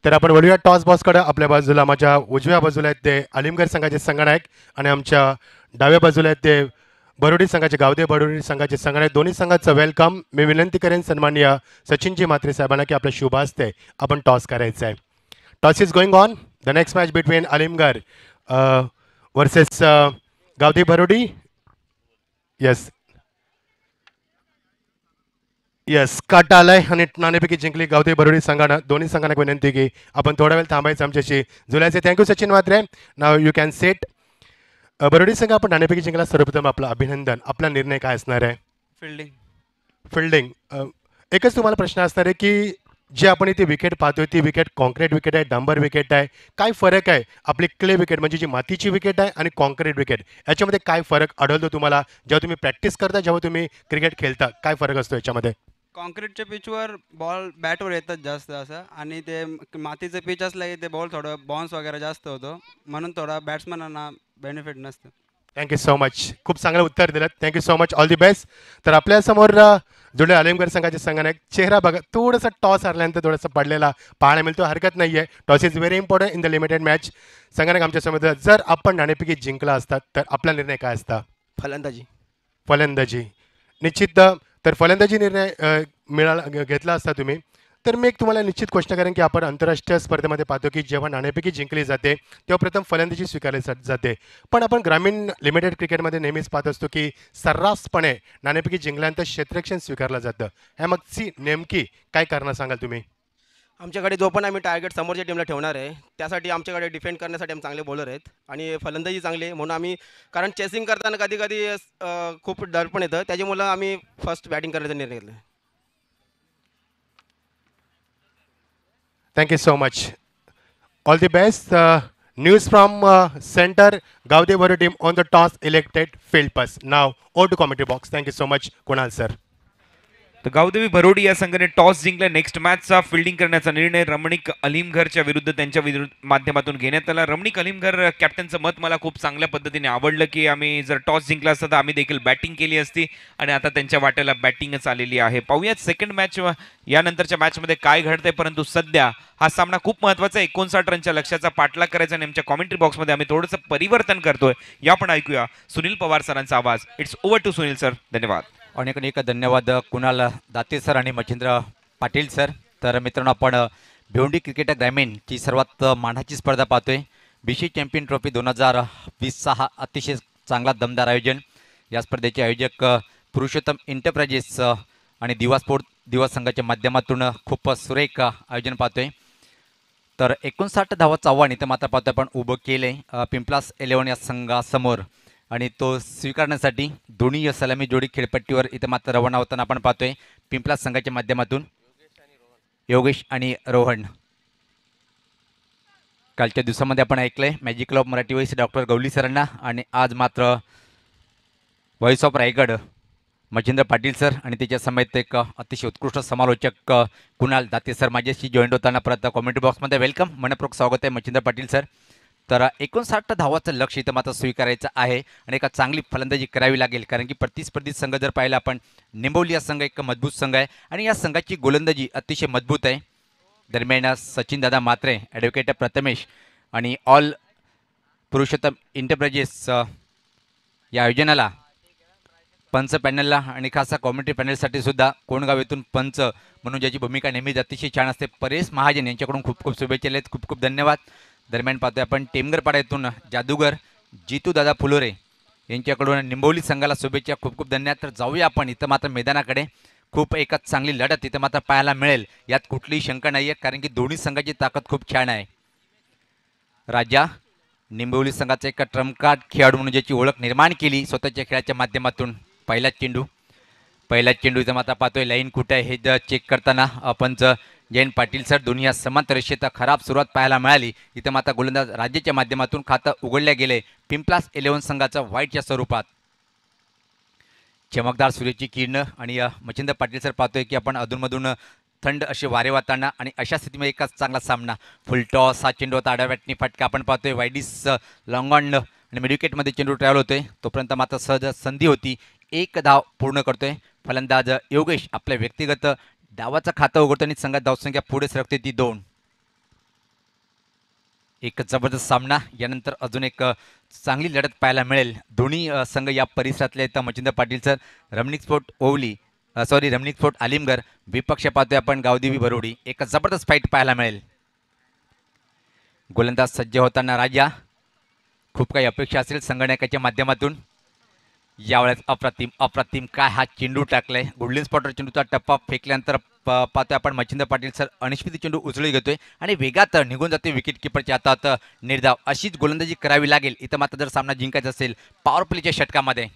तर आपण वळूया टॉस बॉक्सकडे आपल्या बाजूला माझ्या उजव्या बाजूला आहेत ते अलिमघर संघाचे संघनायक आणि आमच्या डाव्या बाजूला आहेत ते बरोडी संघाचे गावदे बरोडी संघाचे संघाने दोन्ही संघाचं वेलकम मी विनंती करेन सन्मान्य सचिनजी मात्रे साहेबांना की आपलं शुभ असते आपण टॉस करायचं आहे toss is going on the next match between Alimgar versus Gavde Barodi yes yes cut आलाय आणि नाणेपैकी जिंकली गावदे बरोडी संघानं दोन्ही संघांना विनंती की आपण थोडा वेळ थांबायचं आमच्याशी जुलायचे thank you Sachin Matre now you can set Bardi संघ आपण नाणेपैकी जिंकला सर्वप्रथम आपलं अभिनंदन आपला निर्णय काय असणार आहे फिल्डिंग फिल्डिंग एकच तुम्हाला प्रश्न असणार आहे की जे आपण इथे विकेट पाहतोय ती विकेट कॉन्क्रीट विकेट आहे डांबर विकेट आहे काय फरक आहे आपली क्ले विकेट म्हणजे जी मातीची विकेट आहे आणि कॉन्क्रीट विकेट याच्यामध्ये काय फरक आढळतो तुम्हाला जेव्हा तुम्ही प्रॅक्टिस करता जेव्हा तुम्ही क्रिकेट खेळता काय फरक असतो याच्यामध्ये कॉन्क्रीटच्या पिचवर बॉल बॅटवर येतात जास्त असं आणि ते मातीचं पिच असलं की ते बॉल थोडं बॉन्स वगैरे जास्त होतो म्हणून थोडा बॅट्समनांना बेनिफिट नसतं थँक्यू सो मच खूप चांगलं उत्तर दिलं thank you so much all the best तर आपल्यासमोर जुळे आलिमगर संघाचे संघाने चेहरा बघा थोडंसं टॉस हरल्यानंतर थोडंसं पडलेला पाहायला मिळतो हरकत नाही आहे toss is very important in the limited match संघाने आमच्यासमोर जर आपण नाणेपैकी जिंकला असतात तर आपला निर्णय काय असता फलंदाजी फलंदाजी निश्चित तर फलंदाजी निर्णय मिळाला घेतला असता तुम्ही तर मी एक तुम्हाला निश्चित क्वेश्चन करेन की आपण आंतरराष्ट्रीय स्पर्धेमध्ये पाहतो की जेव्हा नाणेपैकी जिंकली जाते तेव्हा प्रथम फलंदाजी स्वीकारली जाते पण आपण ग्रामीण लिमिटेड क्रिकेटमध्ये नेहमीच पाहत असतो की सर्रासपणे नाणेपैकी जिंकल्यानंतर क्षेत्रक्षण स्वीकारलं जातं ह्या मागची नेमकी काय कारणं सांगाल तुम्ही आमच्याकडे जो पण आम्ही टार्गेट समोरच्या टीमला ठेवणार आहे त्यासाठी आमच्याकडे डिफेंड करण्यासाठी आम्ही चांगले बॉलर आहेत आणि फलंदाजी चांगली आहे म्हणून आम्ही कारण चेसिंग करताना कधी कधी खूप डर येतं त्याच्यामुळं आम्ही फर्स्ट बॅटिंग करण्याचा निर्णय घेतला thank you so much all the best news from centre गावदेवर team on the toss elected field पस now over to commentary box thank you so much Kunal sir तर गावदेवी भरोडी या संघाने टॉस जिंकला नेक्स्ट मॅचचा फिल्डिंग करण्याचा निर्णय रमणिक अलिमघरच्या विरुद्ध त्यांच्या विरुद्ध माध्यमातून घेण्यात आला रमणिक अलिमघर कॅप्टनचं मत मला खूप चांगल्या पद्धतीने आवडलं की आम्ही जर टॉस जिंकला असता तर आम्ही देखील बॅटिंग केली असती आणि आता त्यांच्या वाट्याला बॅटिंगच आलेली आहे पाहूयात सेकंड मॅच यानंतरच्या मॅचमध्ये काय घडतंय परंतु सध्या हा सामना खूप महत्त्वाचा एकोणसाठ रनच्या लक्ष्याचा पाठलाग करायचा आणि आमच्या कॉमेंट्री बॉक्समध्ये आम्ही थोडंसं परिवर्तन करतोय या पण ऐकूया सुनील पवार सरांचा आवाज it's over to Sunil sir धन्यवाद अनेक अनेक धन्यवाद कुणाल दाते सर आणि मच्छिंद्र पाटील सर तर मित्रांनो आपण भिवंडी क्रिकेट ग्रामीणची सर्वात मानाची स्पर्धा पाहतोय बीसी चॅम्पियन ट्रॉफी दोन हजार वीसचा हा अतिशय चांगला दमदार आयोजन या स्पर्धेचे आयोजक पुरुषोत्तम एंटरप्राइजेस आणि दिवा स्पोर्ट दिवा संघाच्या माध्यमातून खूप सुरेख आयोजन पाहतोय तर एकोणसाठ धावाचं आव्हान इथं मात्र पाहतोय आपण उभं केलं आहे पिंपलास इलेव्हन या संघासमोर आणि तो स्वीकारण्यासाठी दोन्ही सलामी जोडी खेळपट्टीवर इथं मात्र रवाना होताना आपण पाहतोय पिंपला संघाच्या माध्यमातून योगेश आणि रोहन कालच्या दिवसामध्ये आपण ऐकलंय magic club Marathi voice doctor Gawali सरांना आणि आज मात्र voice of Raigad Machindra Patil sir आणि त्याच्या समेत एक अतिशय उत्कृष्ट समालोचक कुणाल दाते सर माझ्याशी जॉईंट होताना परत कॉमेंट बॉक्समध्ये वेलकम मनपूर्वक स्वागत आहे मच्छिंद्र पाटील सर तर एकोणसाठ धावाचं लक्ष इथं मात्र स्वीकारायचं आहे आणि एका चांगली फलंदाजी करावी लागेल कारण की प्रतिस्पर्धी संघ जर पाहिला आपण निंबवली हा संघ एक मजबूत संघ आहे आणि या संघाची गोलंदाजी अतिशय मजबूत आहे दरम्यान दादा मात्रे ॲडव्होकेट प्रथमेश आणि ऑल पुरुषोत्तम इंटरप्राइजेस या आयोजनाला पंच पॅनलला आणि खासा कॉमेंट्री पॅनलसाठी सुद्धा कोणगाव येथून पंच म्हणून ज्याची भूमिका नेहमीच अतिशय छान असते परेश महाजन यांच्याकडून खूप खूप शुभेच्छा आहेत खूप खूप धन्यवाद दरम्यान पाहतोय आपण टेमगर येथून जादूगर दादा फुलोरे यांच्याकडून निंबोली संघाला शुभेच्छा खूप खूप धन्यवाद तर जाऊया आपण इथं मात्र मैदानाकडे खूप एकाच चांगली लढत इथं मात्र पाहायला मिळेल यात कुठलीही शंका नाही आहे कारण की दोन्ही संघाची ताकद खूप छान आहे राजा निंबोली संघाचा एका ट्रमकाट खेळाडू म्हणून ज्याची ओळख निर्माण केली स्वतःच्या खेळाच्या माध्यमातून पहिलाच चेंडू पहिलाच चेंडू इथं मात्र पाहतोय लाईन कुठे आहे हे चेक करताना आपण जर जयंत पाटील सर दुनिया समांतर रेषेचा खराब सुरुवात पाहायला मिळाली इथं मात्र गोलंदाज राज्याच्या माध्यमातून खातं उघडले गेले पिंपलास इलेव्हन संघाचा व्हाईटच्या स्वरूपात चमकदार सूर्याची किरण आणि मच्छिंद्र पाटील सर पाहतोय की आपण अधूनमधून थंड असे वारे वाताना आणि अशा स्थितीमध्ये एकाच चांगला सामना फुलटॉस हा चेंडू होता आडव्या बॅटनी फटका आपण पाहतोय वायडीस लॉंगॉन आणि मिडविकेटमध्ये चेंडू ट्रॅव्हल होतोय तोपर्यंत मात्र सहज संधी होती एक धाव पूर्ण करतोय फलंदाज योगेश आपल्या व्यक्तिगत दावाचा खातं उघडताना संघात धावसंख्या पुढे सरकते ती दोन एक जबरदस्त सामना यानंतर अजून एक चांगली लढत पाहायला मिळेल दोन्ही संघ या परिसरातले तर मचिंद्र पाटील सर रमणीक स्फोट ओवली सॉरी रमणीक स्फोट आलिमगर विपक्ष पाहतोय आपण गावदेवी बरोडी एक जबरदस्त फाईट पाहायला मिळेल गोलंदाज सज्ज होताना राजा खूप काही अपेक्षा असेल संगणकाच्या माध्यमातून यावेळेस अप्रतिम अप्रतिम काय हा चेंडू टाकलाय गुडलिन स्पॉटर चेंडूचा टप्पा फेकल्यानंतर पाहतोय आपण मच्छिंद्र पाटील सर अनिश्चित चेंडू उचलू घेतोय आणि वेगात निघून जाते विकेट किपरच्या हातात निर्धाव अशीच गोलंदाजी करावी लागेल इथं मात्र जर सामना जिंकायचा असेल पॉवर प्लेच्या षटकामध्ये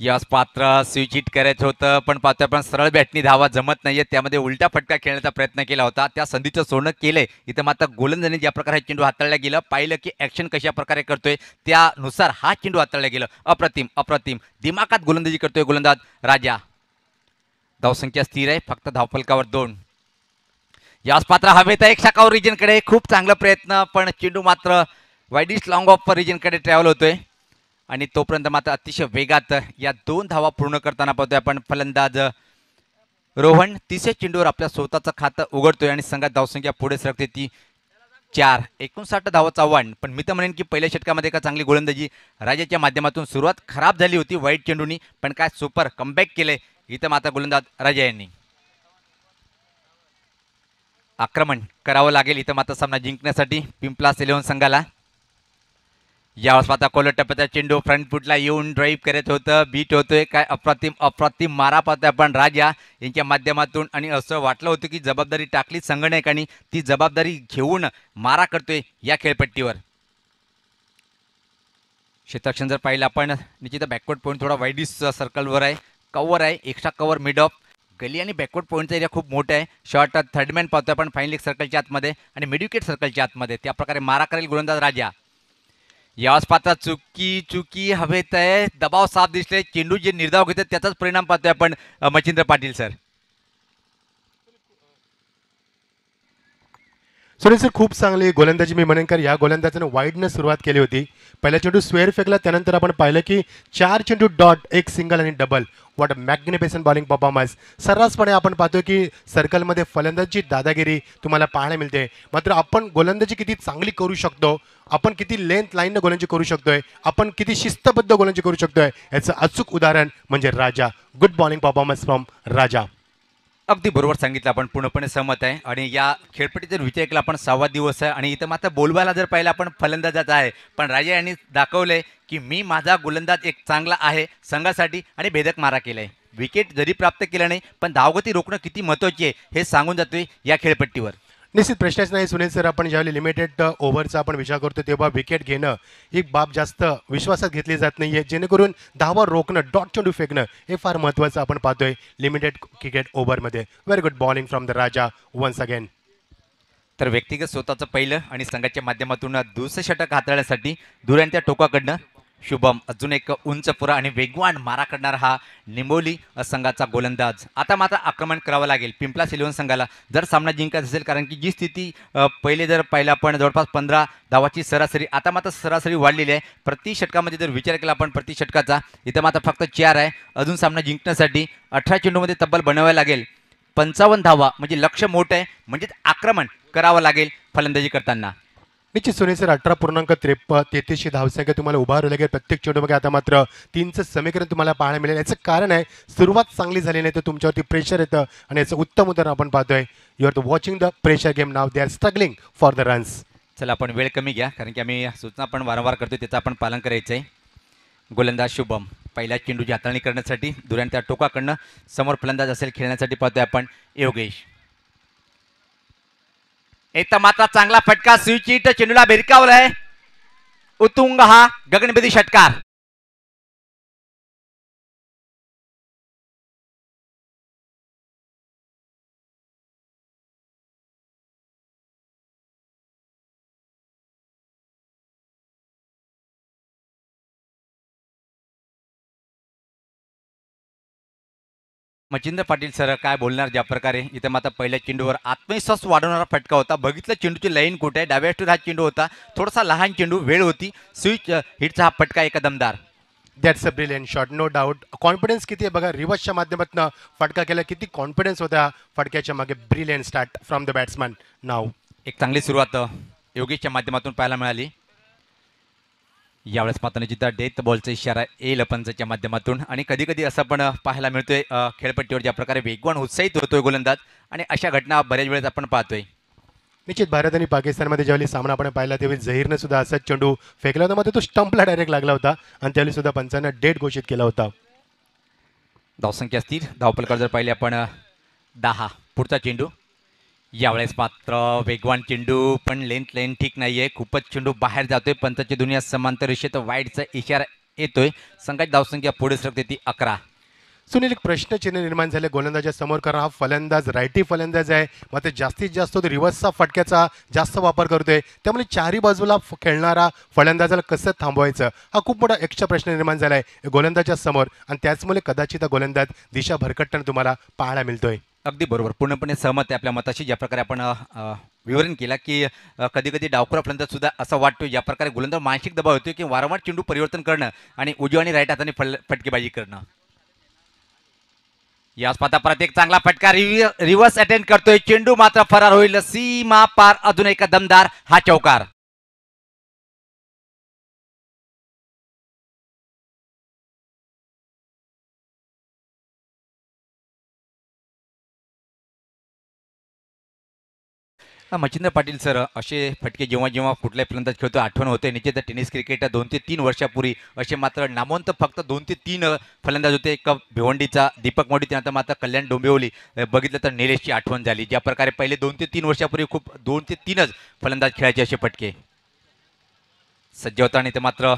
यस पात्र स्विचिट करायचं होतं पण पात्र पण सरळ बॅटनी धावा जमत नाहीये त्यामध्ये उलटा फटका खेळण्याचा प्रयत्न केला होता त्या संधीचं सोनं केलंय इथं मात्र गोलंदाजीने ज्या प्रकारे चेंडू हाताळला गेला पाहिलं की ॲक्शन कशा प्रकारे करतोय त्यानुसार हा चेंडू हाताळला गेला अप्रतिम अप्रतिम दिमाकात गोलंदाजी करतोय गोलंदाज राजा धावसंख्या स्थिर आहे फक्त धावफलकावर दोन यास पात्र हवेत एक शाखावर रिजनकडे खूप चांगला प्रयत्न पण चेंडू मात्र वाईडिस्ट लॉंग ऑफ पर रिजनकडे ट्रॅव्हल होतोय आणि तोपर्यंत मात्र अतिशय वेगात या दोन धावा पूर्ण करताना पाहतोय आपण फलंदाज रोहन तिसऱ्या चेंडूवर आपल्या स्वतःचं खातं उघडतोय आणि संघात धावसंख्या पुढे सरकते ती चार एकोणसाठ धावाचं आव्हान पण मी तर म्हणेन की पहिल्या षटकामध्ये का चांगली गोलंदाजी राजाच्या माध्यमातून सुरुवात खराब झाली होती वाईट चेंडूनी पण काय सुपर कमबॅक केले इथं माता गोलंदाज राजा यांनी आक्रमण करावं लागेल इथं माता सामना जिंकण्यासाठी पिंपलास इलेव्हन संघाला या स्वतः टप्प्याचा चेंडू फ्रंट फुटला येऊन ड्राईव्ह करत होतं बीट होतोय काय अप्रतिम अप्रतिम मारा पाहतोय पण राजा यांच्या माध्यमातून आणि असं वाटलं होतं की जबाबदारी टाकली संगणकानी ती जबाबदारी घेऊन मारा करतोय या खेळपट्टीवर क्षेत्रक्षण जर पाहिलं आपण निश्चित बॅकवर्ड पॉईंट थोडा वाईडिस सर्कलवर आहे कवर आहे extra cover mid off gully आणि बॅकवर्ड पॉईंटचा एरिया खूप मोठा आहे शॉर्ट थर्डमॅन पाहतोय पण फाईन सर्कलच्या आतमध्ये आणि मिड्युकेट सर्कलच्या आतमध्ये त्या प्रकारे मारा करेल गोलंदाज राजा याच पाहता चुकी चुकी हवेत आहे दबाव साफ दिसले चेंडू जे निर्धाव घेतात त्याचाच परिणाम पाहतोय आपण मच्छिंद्र पाटील सर सर खूप चांगली गोलंदाजी मी म्हणेन कारण या गोलंदाजाने वाईडनं सुरुवात केली होती पहिला चेंडू स्वेअर फेकला त्यानंतर आपण पाहिलं की चार चेंडू डॉट एक सिंगल आणि double what magnificent bowling performance सर्रासपणे आपण पाहतो की सर्कलमध्ये फलंदाजची दादागिरी तुम्हाला पाहायला मिळते मात्र आपण गोलंदाजी किती चांगली करू शकतो आपण किती लेंथ लाईननं गोलंदाजी करू शकतोय आपण किती शिस्तबद्ध गोलंदाजी करू शकतोय याचं अचूक उदाहरण म्हणजे Raja good bowling performance from Raja अगदी बरोबर सांगितलं आपण पूर्णपणे सहमत आहे आणि या खेळपट्टीचं विचार केला आपण सहावा दिवस आहे आणि इथं मात्र बोलवायला जर पाहिला आपण फलंदाजाचा आहे पण राजे यांनी दाखवलंय की मी माझा गोलंदाज एक चांगला आहे संघासाठी आणि भेदक मारा केलाय विकेट जरी प्राप्त केलं नाही पण धावगती रोखणं किती महत्त्वाची आहे हे सांगून जातोय या खेळपट्टीवर निश्चित प्रश्नच नाही सुनील सर आपण ज्यावेळी लिमिटेड ओव्हरचा uh, आपण विचार करतो तेव्हा विकेट घेणं ही बाब जास्त विश्वासात घेतली जात नाही आहे जेणेकरून धावा रोखणं डॉट चेंडू फेकणं हे फार महत्त्वाचं आपण पाहतोय लिमिटेड क्रिकेट ओव्हरमध्ये very good bowling from the Raja once again तर व्यक्तिगत स्वतःचं पहिलं आणि संघाच्या माध्यमातून दुसरं षटक हाताळण्यासाठी दुरांत्या टोकाकडनं शुभम अजून एक उंच पुरा आणि वेगवान मारा करणारा हा निंबोली संघाचा गोलंदाज आता मात्र आक्रमण करावं लागेल पिंपला सिलेवन संघाला जर सामना जिंकायचा असेल कारण की जी स्थिती पहिले जर पाहिलं आपण जवळपास पंधरा धावाची सरासरी आता मात्र सरासरी वाढलेली आहे प्रति षटकामध्ये जर विचार केला आपण प्रति षटकाचा इथं मात्र फक्त चार आहे अजून सामना जिंकण्यासाठी अठरा चेंडूमध्ये तब्बल बनवायला लागेल पंचावन्न धावा म्हणजे लक्ष मोठं आहे म्हणजेच आक्रमण करावं लागेल फलंदाजी करताना निश्चित सर अठरा पूर्णांक त्रेप तेहतीसशे धावसंख्या तुम्हाला उभारावी लागेल प्रत्येक चेंडूमध्ये आता मात्र तीनचं समीकरण तुम्हाला पाहायला मिळेल याचं कारण आहे सुरुवात चांगली झाली नाही तर तुमच्यावरती प्रेशर येतं आणि याचं उत्तम उदाहरण आपण पाहतोय you are watching the pressure game now they are struggling for the runs चला आपण वेळ कमी घ्या कारण की आम्ही सूचना आपण वारंवार करतो त्याचं आपण पालन करायचं आहे गोलंदाज शुभम पहिल्या चेंडूची हाताळणी करण्यासाठी दुर्यांत्या टोकाकडनं समोर फलंदाज असेल खेळण्यासाठी पाहतोय आपण योगेश एक तर मात्र चांगला फटका स्विचित चेंडूला बिरकावलाय उतुंग हा गगनबेदी षटकार मचिंद्र पाटील सर काय बोलणार ज्या प्रकारे इथे मात्र पहिल्या चेंडूवर आत्मविश्वास वाढवणारा फटका होता बघितलं चेंडूची लाईन कुठे आहे डाव्या हा चेंडू होता थोडासा लहान चेंडू वेळ होती स्विच हिटचा हा फटका एका दमदार that's a brilliant shot no doubt confidence किती आहे बघा रिवर्सच्या माध्यमातून फटका केला किती कॉन्फिडन्स होता फटक्याच्या मागे brilliant start from the batsman now एक चांगली सुरुवात योगेशच्या माध्यमातून पाहायला मिळाली यावेळेस मात्र जिद्दा डेथ बॉलचा इशारा ए पंचच्या माध्यमातून आणि कधी कधी असं पण पाहायला मिळतोय खेळपट्टीवर ज्या प्रकारे वेगवान उत्साहित होतोय गोलंदाज आणि अशा घटना बऱ्याच वेळेस आपण पाहतोय निश्चित भारत आणि पाकिस्तानमध्ये ज्यावेळी सामना आपण पाहिला त्यावेळी जहीरने सुद्धा असाच चेंडू फेकला होता मग तो स्टंपला डायरेक्ट लागला होता आणि त्यावेळी सुद्धा पंचानं डेट घोषित केला होता धावसंख्या असतील धावपलकर जर पाहिले आपण दहा पुढचा चेंडू यावेळेस मात्र वेगवान चेंडू पण लेंथ लेन ठीक नाही आहे खूपच चेंडू बाहेर जातोय पंतची दुनिया समांतर रेषेत वाईटचा इशारा येतोय संघाची धावसंख्या पुढे सरकते ती अकरा सुनील एक प्रश्न चिन्ह निर्माण झाले गोलंदाजा समोर कारण हा फलंदाज रायटी फलंदाज आहे मात्र जास्तीत जास्त तो रिव्हर्सचा फटक्याचा जास्त वापर करतोय त्यामुळे चारही बाजूला खेळणारा फलंदाजाला कसं थांबवायचं हा खूप मोठा एक्स्ट्रा प्रश्न निर्माण झालाय आहे समोर आणि त्याचमुळे कदाचित गोलंदाज दिशा भरकटताना तुम्हाला पाहायला मिळतोय अगदी बरोबर पूर्णपणे सहमत आहे आपल्या मताशी ज्या प्रकारे आपण विवरण केला की कधी कधी डावखुरा सुद्धा असं वाटतो या प्रकारे गोलंदाज मानसिक दबाव होतो की वारंवार चेंडू परिवर्तन करणं आणि उजव्या आणि राईट हाताने फल फटकेबाजी करणं या स्पर्धा एक चांगला फटका रिव्हर्स अटेंड करतोय चेंडू मात्र फरार होईल सीमा पार अजून एका दमदार हा चौकार मचिंद्र पाटील सर असे फटके जेव्हा जेव्हा कुठल्या फलंदाज खेळतो आठवण होते निश्चित टेनिस क्रिकेट दोन ते तीन वर्षापूर्वी असे मात्र नामवंत फक्त दोन ते तीन फलंदाज होते एक भिवंडीचा दीपक मोडी त्यानंतर मात्र कल्याण डोंबिवली बघितलं तर निलेशची आठवण झाली ज्या प्रकारे पहिले दोन ते तीन वर्षापूर्वी खूप दोन ते तीनच फलंदाज खेळायचे असे फटके सज्ज आणि ते मात्र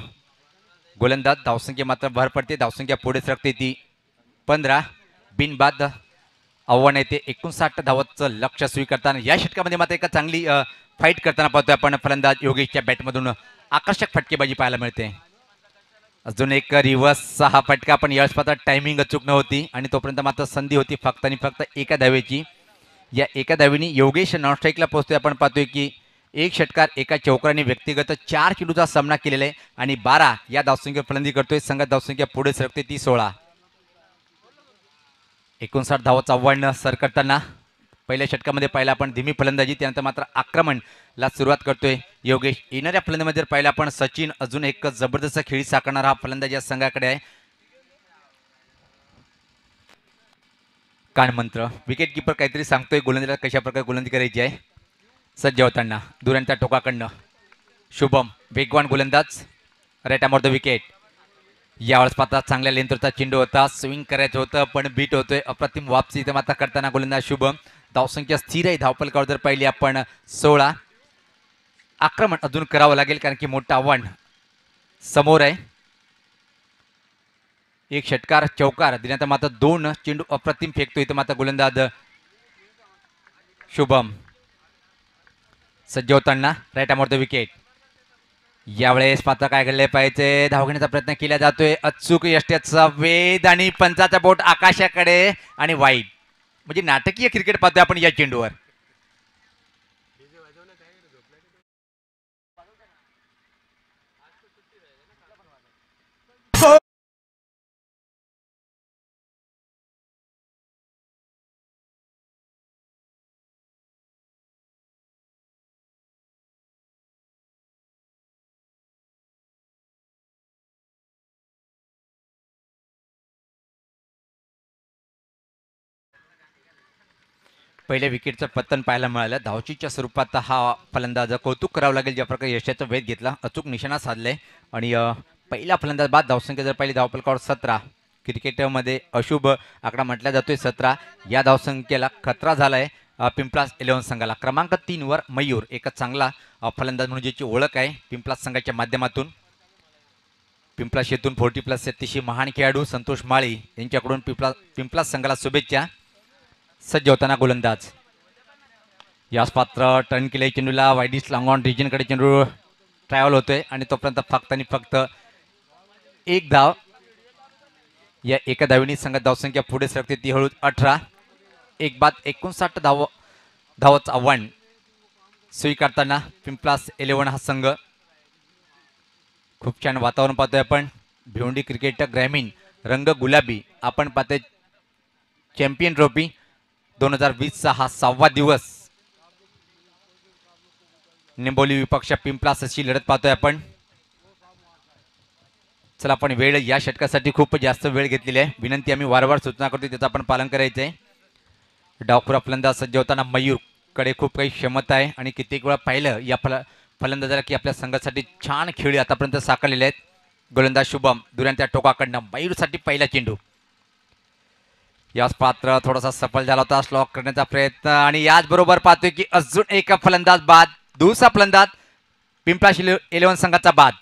गोलंदाज धावसंख्या मात्र भर पडते धावसंख्या पुढे सरकते ती पंधरा बिनबाद आव्हान येते एकोणसाठ धावाचं लक्ष स्वीकारताना या षटकामध्ये मात्र एका चांगली फाईट करताना पाहतोय आपण फलंदाज योगेशच्या बॅटमधून आकर्षक फटकेबाजी पाहायला मिळते अजून एक रिव्हर्स सहा फटका पण यावेळेस पाहता टायमिंग अचूक नव्हती आणि तोपर्यंत मात्र संधी होती फक्त आणि फक्त एका धावेची या एका धावेने योगेश नॉनस्ट्राईकला पोहोचतोय आपण पाहतोय की एक षटकार एका चौकराने व्यक्तिगत चार किलोचा सामना केलेला आहे आणि बारा या धावसंख्येवर फलंदी करतोय संघात धावसंख्या पुढे सरकते ती सोळा एकोणसाठ धावा चव्हाण सर करताना पहिल्या षटकामध्ये पाहिलं आपण धीमी फलंदाजी त्यानंतर मात्र आक्रमणला सुरुवात करतोय योगेश येणाऱ्या फलंदाजीमध्ये पाहिलं आपण सचिन अजून एक जबरदस्त खेळी साकारणारा हा फलंदाजी या संघाकडे आहे कानमंत्र विकेट किपर काहीतरी सांगतोय गोलंदीला कशा प्रकारे गोलंदी करायची आहे सज्ज होताना दुरांच्या टोकाकडनं शुभम वेगवान गोलंदाज रेट द विकेट यावेळेस मात्र चांगल्या लेंथरचा चेंडू होता स्विंग करायचं होतं पण बीट होतोय अप्रतिम वापसी इथे मात्र करताना गोलंदाज शुभम धावसंख्या स्थिर आहे धावपलकावर जर पाहिली आपण सोळा आक्रमण अजून करावं लागेल कारण की मोठं आव्हान समोर आहे एक षटकार चौकार दिल्यानंतर मात्र दोन चेंडू अप्रतिम फेकतो इथे मात्र गोलंदाज शुभम सज्ज होताना राईट विकेट यावेळेस पात्र काय घडले पाहिजे धाव घेण्याचा प्रयत्न केला जातोय अचूक यष्ट्याचा वेद आणि पंचाचा बोट आकाशाकडे आणि वाईट म्हणजे नाटकीय क्रिकेट पाहतोय आपण या चेंडूवर पहिल्या विकेटचं पतन पाहायला मिळालं धावचीच्या स्वरूपात हा फलंदाज कौतुक करावं लागेल ज्या प्रकारे यशाचा वेध घेतला अचूक निशाणा साधले आणि पहिला फलंदाज बाद धावसंख्या जर पाहिली धावपलकावर सतरा क्रिकेटमध्ये अशुभ आकडा म्हटला जातोय सतरा या धावसंख्येला खतरा झालाय आहे पिंपलास इलेव्हन संघाला क्रमांक तीनवर मयूर एक चांगला फलंदाज म्हणून ज्याची ओळख आहे पिंपलास संघाच्या माध्यमातून पिंपला शेतून फोर्टी प्लस सत्तीशी महान खेळाडू संतोष माळी यांच्याकडून पिंपला पिंपलास संघाला शुभेच्छा सज्ज होताना गोलंदाज यास पात्र टर्न केले चेंडूला वायडीस रिजन कडे चेंडू ट्रॅव्हल होतोय आणि तोपर्यंत फक्त आणि फक्त एक धाव या एका धावीनी संघात धावसंख्या पुढे सरकते ती हळू अठरा एक बाद एकोणसाठ धाव धावाचं आव्हान स्वीकारताना पिंपलास इलेव्हन हा संघ खूप छान वातावरण पाहतोय आपण भिवंडी क्रिकेट ग्रामीण रंग गुलाबी आपण पाहतोय चॅम्पियन ट्रॉफी दोन हजार वीसचा हा सहावा दिवस निंबोली विपक्ष पिंपलासशी लढत लढत पाहतोय आपण चला आपण वेळ या षटकासाठी खूप जास्त वेळ घेतलेली आहे विनंती आम्ही वारंवार सूचना करतो त्याचं आपण पालन करायचे आहे फलंदाज सज्ज होताना मयूरकडे खूप काही क्षमता आहे आणि कित्येक वेळा पाहिलं या फल फलंदाजाला की आपल्या संघासाठी छान खेळी आतापर्यंत साकारलेले आहेत गोलंदाज शुभम दुरांच्या टोकाकडनं मयूरसाठी पहिला चेंडू यास पात्र थोडासा सफल झाला होता स्लॉक करण्याचा प्रयत्न आणि याचबरोबर पाहतोय की अजून एक फलंदाज बाद दुसरा फलंदाज पिंपळाशी इलेव्हन संघाचा बाद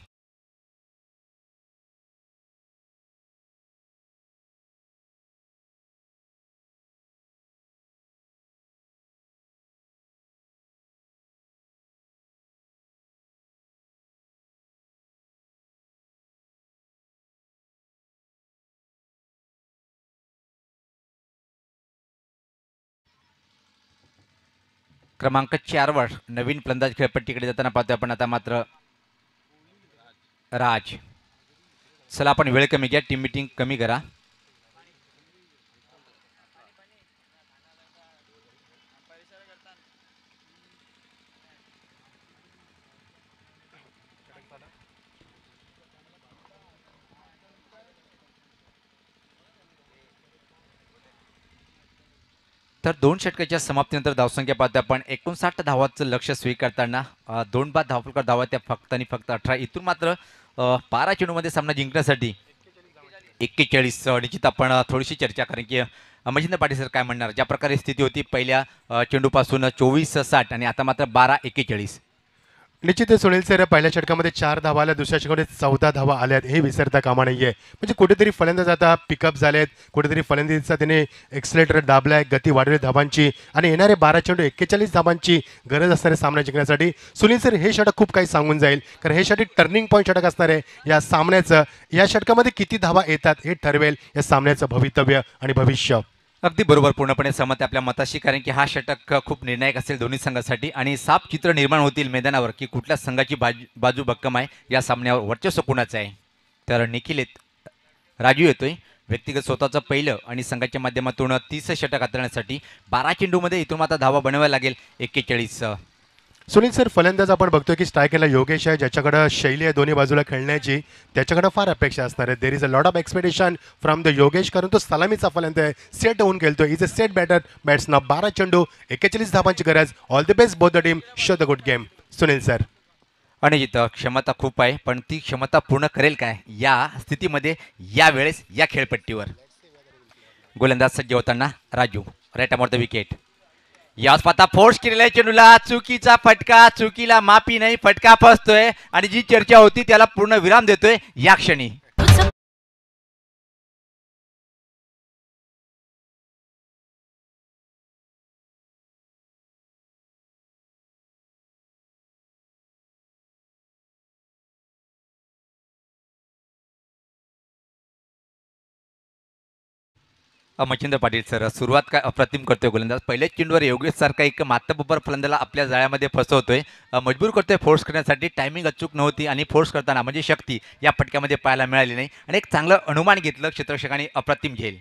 क्रमांक वर नवीन फलंदाज खेळपट्टीकडे जाताना पाहतोय आपण आता मात्र राज चला आपण वेळ कमी घ्या टीम मिटिंग कमी करा तर दोन षटकाच्या समाप्तीनंतर धावसंख्या पाहतो आपण एकोणसाठ धावाचं लक्ष स्वीकारताना दोन बाद धावफलकर धावा त्या फक्त आणि फक्त अठरा इथून मात्र बारा चेंडूमध्ये सामना जिंकण्यासाठी एक्केचाळीस निश्चित आपण थोडीशी चर्चा कारण की अमजिंद पाटील सर काय म्हणणार ज्या प्रकारे स्थिती होती पहिल्या चेंडूपासून चोवीस साठ आणि आता मात्र बारा एक्केचाळीस निश्चितच सुनील सर पहिल्या षटकामध्ये चार धावा आल्या दुसऱ्या षटकामध्ये चौदा धावा आल्यात हे विसरता कामा नाही आहे म्हणजे कुठेतरी फलंदाज आता पिकअप झालेत कुठेतरी फलंदाजीचा त्याने एक्सलेटर दाबलाय गती वाढवली धावांची आणि येणारे बारा चेंडू एक्केचाळीस धावांची गरज असणारे सामना जिंकण्यासाठी सुनील सर हे षटक खूप काही सांगून जाईल कारण हे षटक टर्निंग पॉईंट षटक असणार आहे या सामन्याचं या षटकामध्ये किती धावा येतात हे ठरवेल या सामन्याचं भवितव्य आणि भविष्य अगदी बरोबर पूर्णपणे सहमत आपल्या मताशी कारण की हा षटक खूप निर्णायक असेल दोन्ही संघासाठी आणि साप चित्र निर्माण होतील मैदानावर की कुठल्या संघाची बाजू बाजू भक्कम आहे या सामन्यावर वर्चस्व कोणाचं आहे तर निखिल येत राजू येतोय व्यक्तिगत स्वतःचं पहिलं आणि संघाच्या माध्यमातून तीस षटक हातरण्यासाठी बारा चेंडूमध्ये इथून आता धावा बनवायला लागेल एक्केचाळीस सुनील सर फलंदाज आपण बघतोय की स्ट्रायकरला योगेश आहे ज्याच्याकडं शैली आहे दोन्ही बाजूला खेळण्याची त्याच्याकडं फार अपेक्षा असणार आहे there is a lot of expectation from the Yogesh कारण तो सलामीचा फलंदाज आहे सेट होऊन खेळतो इज अ सेट बॅटर नॉ बारा चेंडू एक्केचाळीस धावांची गरज all the best both the team show the good game Sunil sir अनिजित क्षमता खूप आहे पण ती क्षमता पूर्ण करेल काय या स्थितीमध्ये या वेळेस या खेळपट्टीवर गोलंदाज सज्ज होताना Raju right arm over the wicket याच पत्ता फोर्स केलेला चेंडूला चुकीचा फटका चुकीला माफी नाही फटका फसतोय आणि जी चर्चा होती त्याला पूर्ण विराम देतोय या क्षणी मच्छिंद्र पाटील सर सुरुवात काय अप्रतिम करतोय गोलंदाज पहिल्याच चेंडूवर योगेश सारखा एक मात्तबबर फलंदाला आपल्या जाळ्यामध्ये फसवतोय मजबूर करतोय फोर्स करण्यासाठी टायमिंग अचूक नव्हती आणि फोर्स करताना म्हणजे शक्ती या फटक्यामध्ये पाहायला मिळाली नाही आणि एक चांगलं अनुमान घेतलं क्षेत्रक्षकाने अप्रतिम घेईल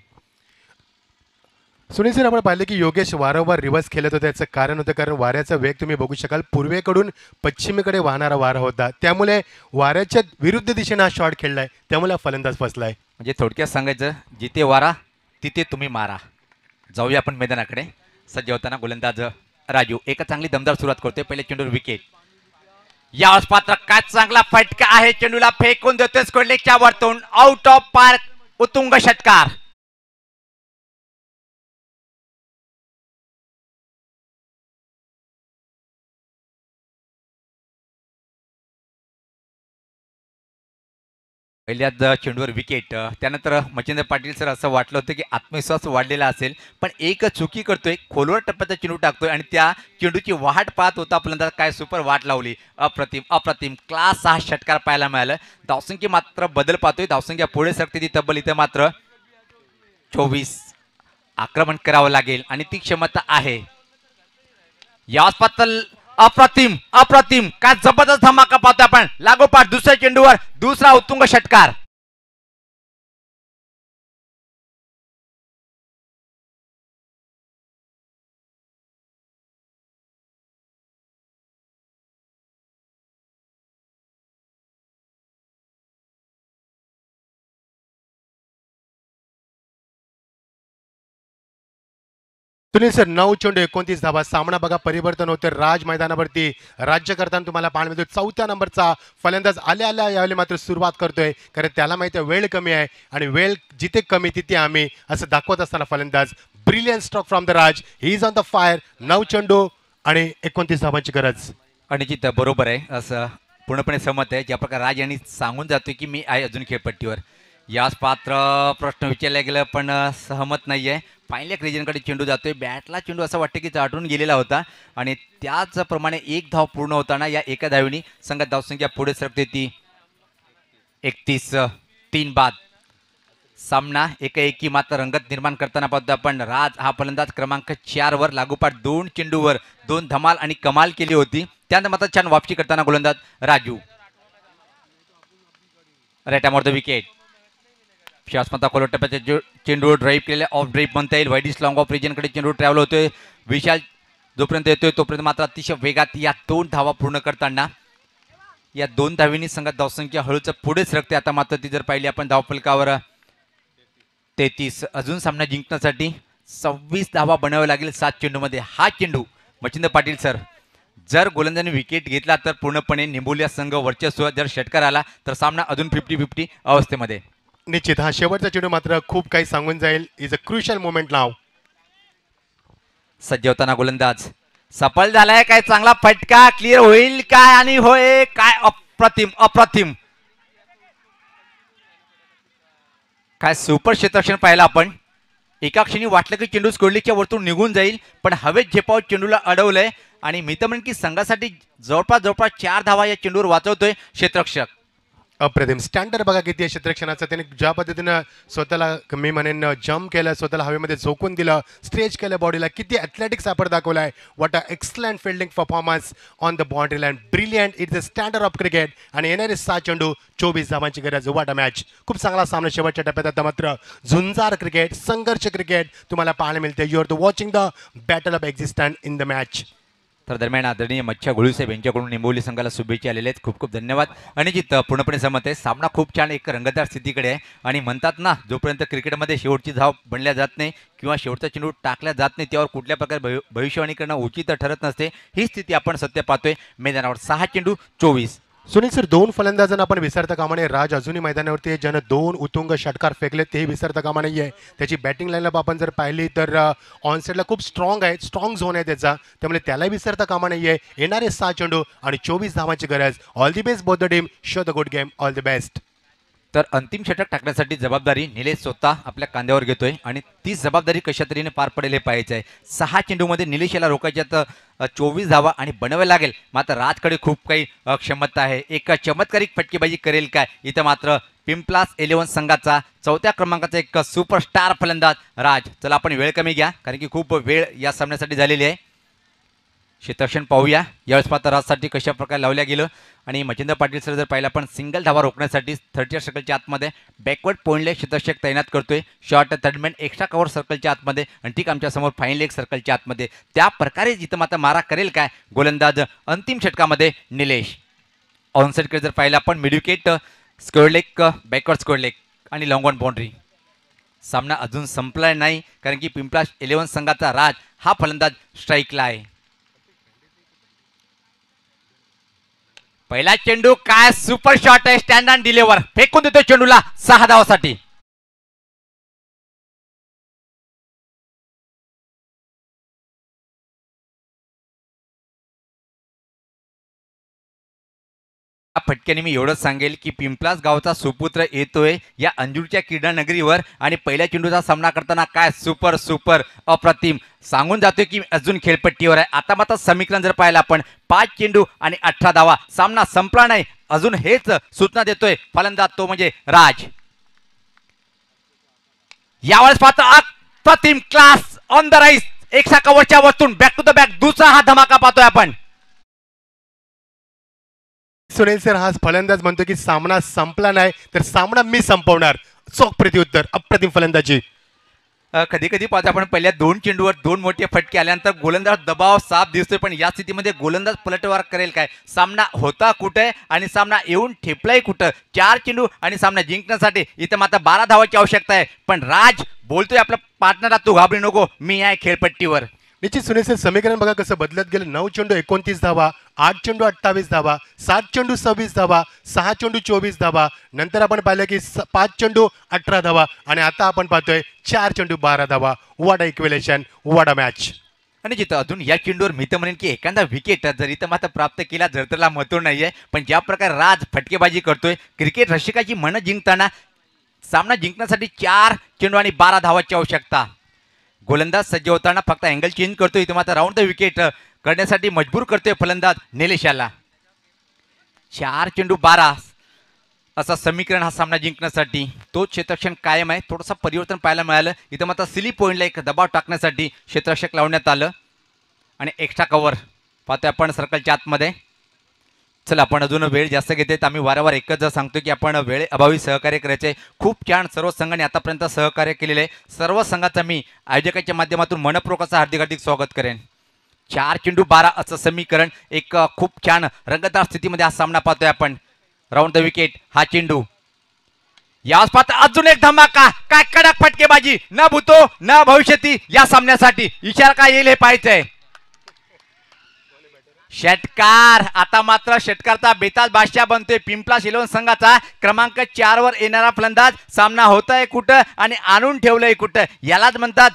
सुनील सर आपण पाहिलं की योगेश वारंवार रिव्हर्स खेळत होता याचं कारण होतं कारण वाऱ्याचा वेग तुम्ही बघू शकाल पूर्वेकडून पश्चिमेकडे वाहणारा वारा होता त्यामुळे वाऱ्याच्या विरुद्ध दिशेने हा शॉट खेळलाय त्यामुळे फलंदाज फसलाय म्हणजे थोडक्यात सांगायचं जिथे वारा तिथे तुम्ही मारा जाऊया आपण मैदानाकडे सज्ज होताना गोलंदाज राजू एक चांगली दमदार सुरुवात करतोय पहिले चेंडूर विकेट या पात्र काय चांगला फटका आहे चेंडूला फेकून देतोय स्कोर वरतून आउट ऑफ पार्क उतुंग षटकार पहिल्याच चेंडूवर विकेट त्यानंतर मच्छिंद्र पाटील सर असं वाटलं होतं की आत्मविश्वास वाढलेला असेल पण एक चुकी करतोय खोलवर टप्प्याचा चेंडू टाकतोय आणि त्या चेंडूची वाट पाहत होता फलंदाज काय सुपर वाट लावली अप्रतिम अप्रतिम क्लास हा षटकार पाहायला मिळालं धावसंख्या मात्र बदल पाहतोय धावसंख्या पुढे सरते ती तब्बल इथं मात्र चोवीस आक्रमण करावं लागेल आणि ती क्षमता आहे याच अप्रतिम अप्रतिम काय जबरदस्त धमाका पाहतो आपण लागोपाठ दुसऱ्या चेंडूवर दुसरा उत्तुंग षटकार सुनील सर नऊ चेंडू एकोणतीस धावा सामना बघा परिवर्तन होते राज मैदानावरती राज्य करताना तुम्हाला पाहायला मिळतो चौथ्या नंबरचा फलंदाज आल्या आल्या यावेळी मात्र सुरुवात करतोय कारण त्याला माहिती आहे वेळ कमी आहे आणि वेळ जिथे कमी तिथे आम्ही असं दाखवत असताना फलंदाज brilliant stroke from the Raj he is on the fire नऊ चेंडू आणि एकोणतीस धावांची गरज आणि जिथं बरोबर आहे असं पूर्णपणे सहमत आहे ज्या प्रकार राज यांनी सांगून जातो की मी आहे अजून खेळपट्टीवर यास पात्र प्रश्न विचारला गेला पण सहमत नाही आहे फायनल्या क्रेजनकडे चेंडू जातोय बॅटला चेंडू असं वाटतं की चाटून गेलेला होता आणि त्याचप्रमाणे एक धाव पूर्ण होताना या एका धावीने संघात धावसंख्या पुढे सरकते ती एकतीस तीन बाद सामना एकाएकी मात्र रंगत निर्माण करताना पाहतो आपण राज हा फलंदाज क्रमांक चार वर लागोपाठ दोन चेंडूवर दोन धमाल आणि कमाल केली होती त्यानंतर मात्र छान वापसी करताना गोलंदाज राजू रेटामॉर द विकेट शासमता कोलटप्प्याचे जो चेंडू ड्राईव्ह केलेला ऑफ ड्राईव्ह म्हणता येईल वाईडिस लॉंग ऑफ रिजनकडे चेंडू ट्रॅव्हल होतोय विशाल जोपर्यंत येतोय तोपर्यंत मात्र अतिशय वेगात या दोन धावा पूर्ण करताना या दोन धावीनी संघात धावसंख्या हळूच पुढे सरकते आता मात्र ती जर पाहिली आपण फलकावर तेहतीस अजून सामना जिंकण्यासाठी सव्वीस धावा बनवावे लागेल सात चेंडूमध्ये हा चेंडू मचिंद पाटील सर जर गोलंदाने विकेट घेतला तर पूर्णपणे निंबोलिया संघ वर्चस्व जर षटकार आला तर सामना अजून फिफ्टी फिफ्टी अवस्थेमध्ये निश्चित हा शेवटचा चेंडू मात्र खूप काही सांगून जाईल is a crucial moment now सज्जवताना गोलंदाज सफल झालाय काय चांगला फटका क्लिअर होईल काय आणि होय काय अप्रतिम अप्रतिम काय सुपर क्षेत्रक्षण पाहिला आपण एका क्षणी वाटलं की चेंडू स्कोडलीच्या वरतून निघून जाईल पण हवेत झेपाव चेंडूला अडवलंय आणि मी तर म्हणेन की संघासाठी जवळपास जवळपास चार धावा या चेंडूवर वाचवतोय क्षेत्रक्षक अप्रतिम स्टँडर्ड बघा किती आहे क्षेत्रक्षणाचा त्याने ज्या पद्धतीनं स्वतःला मी म्हणेन जम्प केलं स्वतःला हवेमध्ये झोकून दिलं स्ट्रेच केलं बॉडीला किती ॲथलेटिक्स आपण दाखवलाय आहे what a excellent fielding performance on the boundary line brilliant it the standard of cricket आणि येणारे सहा चेंडू चोवीस धावांची गरज वाटा मॅच खूप चांगला सामना शेवटच्या टप्प्यात आता मात्र झुंजार क्रिकेट संघर्ष क्रिकेट तुम्हाला पाहायला मिळते you are the watching the battle of existent in the match तर दरम्यान आदरणीय मच्छा गुळूसाहेब यांच्याकडून निंबोली संघाला शुभेच्छा आलेल्या आहेत खूप खूप धन्यवाद अनिजित पूर्णपणे सहमत आहे सामना खूप छान एक रंगदार स्थितीकडे आहे आणि म्हणतात ना जोपर्यंत क्रिकेटमध्ये शेवटची धाव बनल्या जात नाही किंवा शेवटचा चेंडू टाकल्या जात नाही त्यावर कुठल्या प्रकारे भविष्यवाणी करणं उचित ठरत नसते ही स्थिती आपण सत्य पाहतोय मैदानावर सहा चेंडू चोवीस सुनील सर दोन फलंदाजांना आपण विसरता कामा नये राज अजूनही मैदानावरती आहे ज्यानं दोन उतुंग षटकार फेकले तेही विसरता कामा नाही आहे त्याची बॅटिंग लाईनअप आपण जर पाहिली तर ऑन साईडला खूप स्ट्रॉंग आहे स्ट्रॉंग झोन आहे त्याचा त्यामुळे त्यालाही विसरता कामा नाही आहे येणारे सहा चेंडू आणि चोवीस धावांची गरज all the best both the team show the good game all the best तर अंतिम षटक टाकण्यासाठी जबाबदारी निलेश स्वतः आपल्या कांद्यावर घेतोय आणि तीच जबाबदारी कशा तरीने पार पडेल हे पाहायचं आहे सहा चेंडूमध्ये निलेश याला रोखायच्या तर चोवीस धावा आणि बनवायला लागेल मात्र राजकडे खूप काही क्षमता आहे एक चमत्कारिक फटकेबाजी करेल काय इथं मात्र पिंपलास इलेव्हन संघाचा चौथ्या क्रमांकाचा एक सुपरस्टार फलंदाज राज चला आपण वेळ कमी घ्या कारण की खूप वेळ या सामन्यासाठी झालेली आहे क्षेत्रक्षण पाहूया यावेळेस मात्र राजसाठी कशा प्रकारे लावल्या गेलं आणि मजेंद्र पाटील सर जर पाहिलं आपण सिंगल धावा रोखण्यासाठी थर्ड सर्कलच्या आतमध्ये बॅकवर्ड पॉईंटला क्षेत्रक्षक तैनात करतोय शॉर्ट थर्डमॅन एक्स्ट्रा कवर सर्कलच्या आतमध्ये आणि ठीक आमच्यासमोर फाईन लेग सर्कलच्या आतमध्ये त्या प्रकारे जिथं मात्र मारा करेल काय गोलंदाज अंतिम षटकामध्ये निलेश ऑनसाईडकडे जर पाहिलं आपण midwicket square leg backward square leg आणि लॉंग ऑन बाउंड्री सामना अजून संपला नाही कारण की पिंपळा इलेव्हन संघाचा राज हा फलंदाज स्ट्राईकला आहे पहिला चेंडू काय सुपर शॉट आहे स्टँड ऑन डिलेवर फेकून देतो चेंडूला सहा धावासाठी फटक्याने मी एवढंच सांगेल की पिंपलास गावचा सुपुत्र येतोय या अंजूरच्या क्रीडा नगरीवर आणि पहिल्या चेंडूचा सामना करताना काय सुपर सुपर अप्रतिम सांगून जातोय की अजून खेळपट्टीवर आहे आता मात्र समीकरण जर पाहिलं आपण पाच चेंडू आणि अठरा धावा सामना संपला नाही अजून हेच सूचना देतोय फलंदाज तो म्हणजे राज यावेळेस पाहतो अप्रतिम क्लास ऑन द राईस एकशा कवरच्या वरतून बॅक टू द बॅक दुसरा हा धमाका पाहतोय आपण सुनील सर हा फलंदाज म्हणतो की सामना संपला नाही तर सामना मी संपवणार चोख प्रत्युत्तर अप्रतिम फलंदाजी कधी कधी पाहतो आपण पहिल्या दोन चेंडूवर दोन मोठे फटके आल्यानंतर गोलंदाज दबाव साफ दिसतोय पण या स्थितीमध्ये गोलंदाज पलटवार करेल काय सामना होता कुठे आणि सामना येऊन ठेपलाय कुठं चार चेंडू आणि सामना जिंकण्यासाठी इथं मात्र बारा धावाची आवश्यकता आहे पण राज बोलतोय आपला पार्टनरला तू घाबरी नको मी आहे खेळपट्टीवर निश्चित सुनेचे समीकरण बघा कसं बदलत गेलं नऊ चेंडू एकोणतीस धावा आठ चेंडू अठ्ठावीस धावा सात चेंडू सव्वीस धावा सहा चेंडू चोवीस धावा नंतर आपण पाहिलं की पाच चेंडू अठरा धावा आणि आता आपण पाहतोय चार चेंडू बारा धावा वाडा इक्वेलेशन वाडा मॅच आणि जिथं अजून या चेंडूवर मी तर म्हणेन की एखादा विकेट जर इथं मात्र प्राप्त केला जर त्याला महत्व नाही आहे पण ज्या प्रकारे राज फटकेबाजी करतोय क्रिकेट रसिकाची मनं जिंकताना सामना जिंकण्यासाठी चार चेंडू आणि बारा धावाची आवश्यकता गोलंदाज सज्ज होताना फक्त अँगल चेंज करतोय इथे मात्र राऊंड द विकेट करण्यासाठी मजबूर करतोय फलंदाज निलेशाला चार चेंडू बारा असा समीकरण हा सामना जिंकण्यासाठी तो क्षेत्रक्षण कायम आहे थोडंसं परिवर्तन पाहायला मिळालं इथं मात्र सिली पॉईंटला एक दबाव टाकण्यासाठी क्षेत्रक्षक लावण्यात आलं आणि एक्स्ट्रा कवर पाहतोय आपण सर्कलच्या आतमध्ये चला आपण अजून वेळ जास्त घेते आम्ही वारंवार एकच सांगतो की आपण वेळ अभावी सहकार्य करायचे खूप छान सर्व संघाने आतापर्यंत सहकार्य केलेलं आहे सर्व संघाचं मी आयोजकाच्या माध्यमातून मनपूर्वक हार्दिक हार्दिक स्वागत करेन चार चेंडू बारा असं समीकरण एक खूप छान रंगदार स्थितीमध्ये हा सामना पाहतोय आपण राऊंड द विकेट हा चेंडू याच पाहता अजून एक धमाका काय कडक फटकेबाजी न भूतो न भविष्यती या सामन्यासाठी इशारा काय येईल हे पाहायचंय षटकार आता मात्र षटकारचा बेताज बादशाह बनतोय पिंपला शिलोन संघाचा क्रमांक चार वर येणारा फलंदाज सामना होत आहे कुठं आणि आणून ठेवलंय कुठं यालाच म्हणतात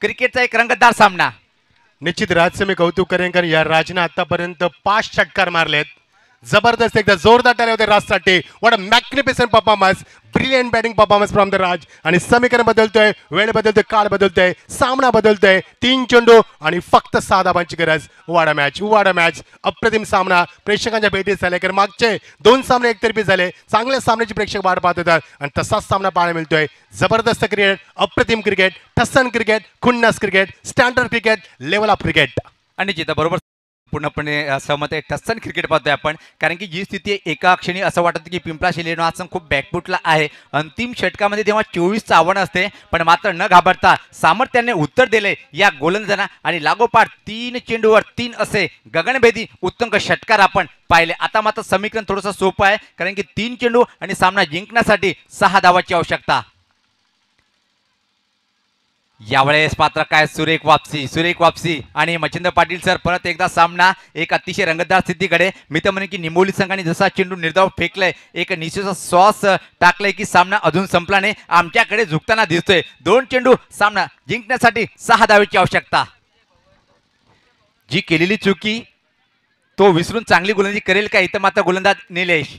क्रिकेटचा एक रंगतदार सामना निश्चित राजचं मी कौतुक करेन कारण या राजनं आतापर्यंत पाच षटकार मारलेत जबरदस्त एकदा जोरदार टाळ्या होते राजसाठी what a magnificent performance brilliant batting performance from the Raj आणि समीकरण बदलतोय वेळ बदलतोय काळ बदलतोय सामना बदलतोय तीन चेंडू आणि फक्त सहा धाबांची गरज वाडा मॅच वाडा मॅच अप्रतिम सामना प्रेक्षकांच्या भेटीत झाले कारण मागचे दोन सामने एकतर्फी झाले चांगल्या सामन्याची प्रेक्षक वाट पाहत होतात आणि तसाच सामना पाहायला मिळतोय जबरदस्त क्रिकेट अप्रतिम क्रिकेट ठसन क्रिकेट खुन्नस cricket standard cricket level of cricket आणि जिथं बरोबर पूर्णपणे सहमत आहे टस्सन क्रिकेट पाहतोय आपण कारण की जी स्थिती आहे एका क्षणी असं वाटतं की पिंपळा शिलेनो आसन खूप बॅकफुटला आहे अंतिम षटकामध्ये तेव्हा चोवीसचं आव्हान असते पण मात्र न घाबरता सामर्थ्याने उत्तर दिले या गोलंदाना आणि लागोपाठ तीन चेंडूवर तीन असे गगनभेदी उत्तम षटकार आपण पाहिले आता मात्र समीकरण थोडंसं सोपं आहे कारण की तीन चेंडू आणि सामना जिंकण्यासाठी सहा धावाची आवश्यकता यावेळेस पात्र काय सुरेख वापसी सुरेख वापसी आणि मचिंद्र पाटील सर परत एकदा सामना एक अतिशय रंगतदार स्थितीकडे मी तर म्हणे की निंबोली संघाने जसा चेंडू निर्धाव फेकलाय एक निशेचा श्वास टाकलाय की सामना अजून संपला नाही आमच्याकडे झुकताना दिसतोय दोन चेंडू सामना जिंकण्यासाठी सहा धावेची आवश्यकता जी केलेली चुकी तो विसरून चांगली गोलंदाजी करेल का इथं मात्र गोलंदाज निलेश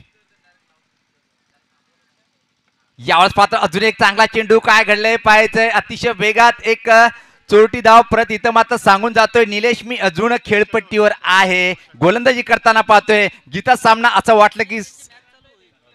यावेळेस पात्र अजून एक चांगला चेंडू काय घडले पाहायचंय अतिशय वेगात एक चोरटी धाव परत इथं मात्र सांगून जातोय निलेश मी अजून खेळपट्टीवर आहे गोलंदाजी करताना पाहतोय गीता सामना असं वाटलं की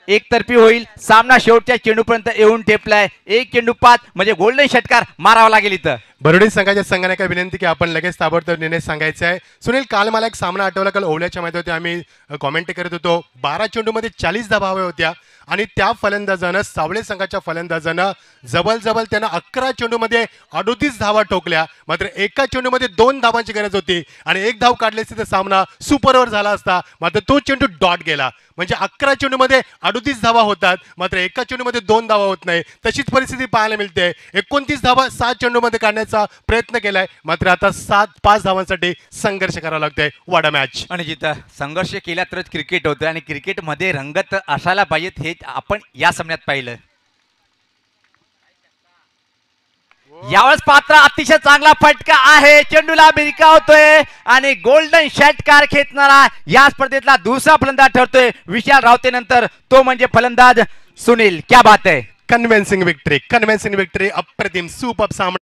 एकतर्फी होईल सामना शेवटच्या चेंडूपर्यंत येऊन ठेपलाय एक चेंडू पाच म्हणजे गोल्डन षटकार मारावा लागेल इथं भरडी संघाच्या संघाने काय विनंती की आपण लगेच ताबडतोब निर्णय सांगायचा आहे सुनील काल मला एक सामना आठवला काल ओवल्याच्या माहिती होत्या आम्ही कॉमेंट करत होतो बारा चेंडूमध्ये चाळीस धावा हव्या होत्या आणि त्या फलंदाजानं सावळे संघाच्या फलंदाजानं जबलजबल त्यानं अकरा चेंडूमध्ये अडोतीस धावा ठोकल्या मात्र एका चेंडूमध्ये दोन धावांची गरज होती आणि एक धाव काढले असते तर सामना सुपरवर झाला असता मात्र तो चेंडू डॉट गेला म्हणजे अकरा चेंडूमध्ये अडोतीस धावा होतात मात्र एका चेंडूमध्ये दोन धावा होत नाही तशीच परिस्थिती पाहायला मिळते एकोणतीस धावा सात चेंडूमध्ये काढण्याचा प्रयत्न केलाय मात्र आता सात पाच धावांसाठी संघर्ष करावा लागतोय वाडा मॅच आणि जिथं संघर्ष केला तरच क्रिकेट होतोय आणि क्रिकेटमध्ये रंगत असायला पाहिजेत हे आपण या सामन्यात पाहिलं यावेळेस पात्र अतिशय चांगला फटका आहे चेंडूला भिरका होतोय आणि गोल्डन षटकार खेचणारा या स्पर्धेतला दुसरा फलंदाज ठरतोय विशाल रावतेनंतर तो म्हणजे फलंदाज सुनील क्या बात आहे कन्व्हेन्सिंग विक्ट्री कन्व्हेन्सिंग विक्ट्री अप्रतिम सुप अप सामना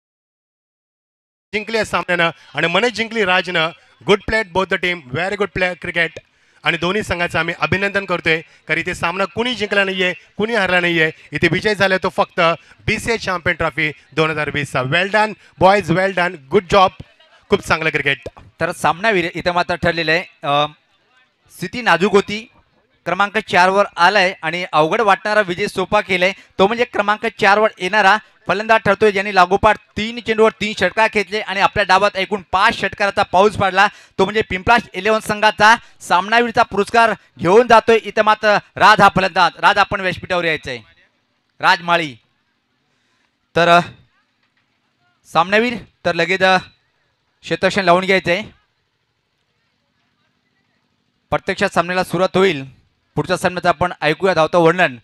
जिंकली सामन्यानं आणि मनेज जिंकली राजनं good played both the team very good play cricket आणि दोन्ही संघाचं आम्ही अभिनंदन करतोय कारण इथे सामना कुणी जिंकला नाहीये कुणी हरला नाहीये इथे विजय झाला तो फक्त बी सी चॅम्पियन ट्रॉफी दोन हजार वीसचा well done boys well done good job खूप चांगलं क्रिकेट तर सामना इथे मात्र ठरलेला आहे स्थिती नाजूक होती क्रमांक चारवर आलाय आणि अवघड वाटणारा विजय सोपा केलाय तो म्हणजे क्रमांक चारवर येणारा फलंदाज ठरतोय ज्यांनी लागोपाठ तीन चेंडूवर तीन षटकार घेतले आणि आपल्या डावात एकूण पाच षटकाराचा पाऊस पडला तो म्हणजे पिंपलाश इलेव्हन संघाचा सामनावीरचा पुरस्कार घेऊन जातोय इथं मात्र राज हा फलंदाज राज आपण व्यासपीठावर यायचंय राजमाळी तर सामनावीर तर लगेच क्षेत्रक्षण लावून घ्यायचंय प्रत्यक्षात सामन्याला सुरुवात होईल पुढच्या सामन्यात आपण ऐकूया धावतं वर्णन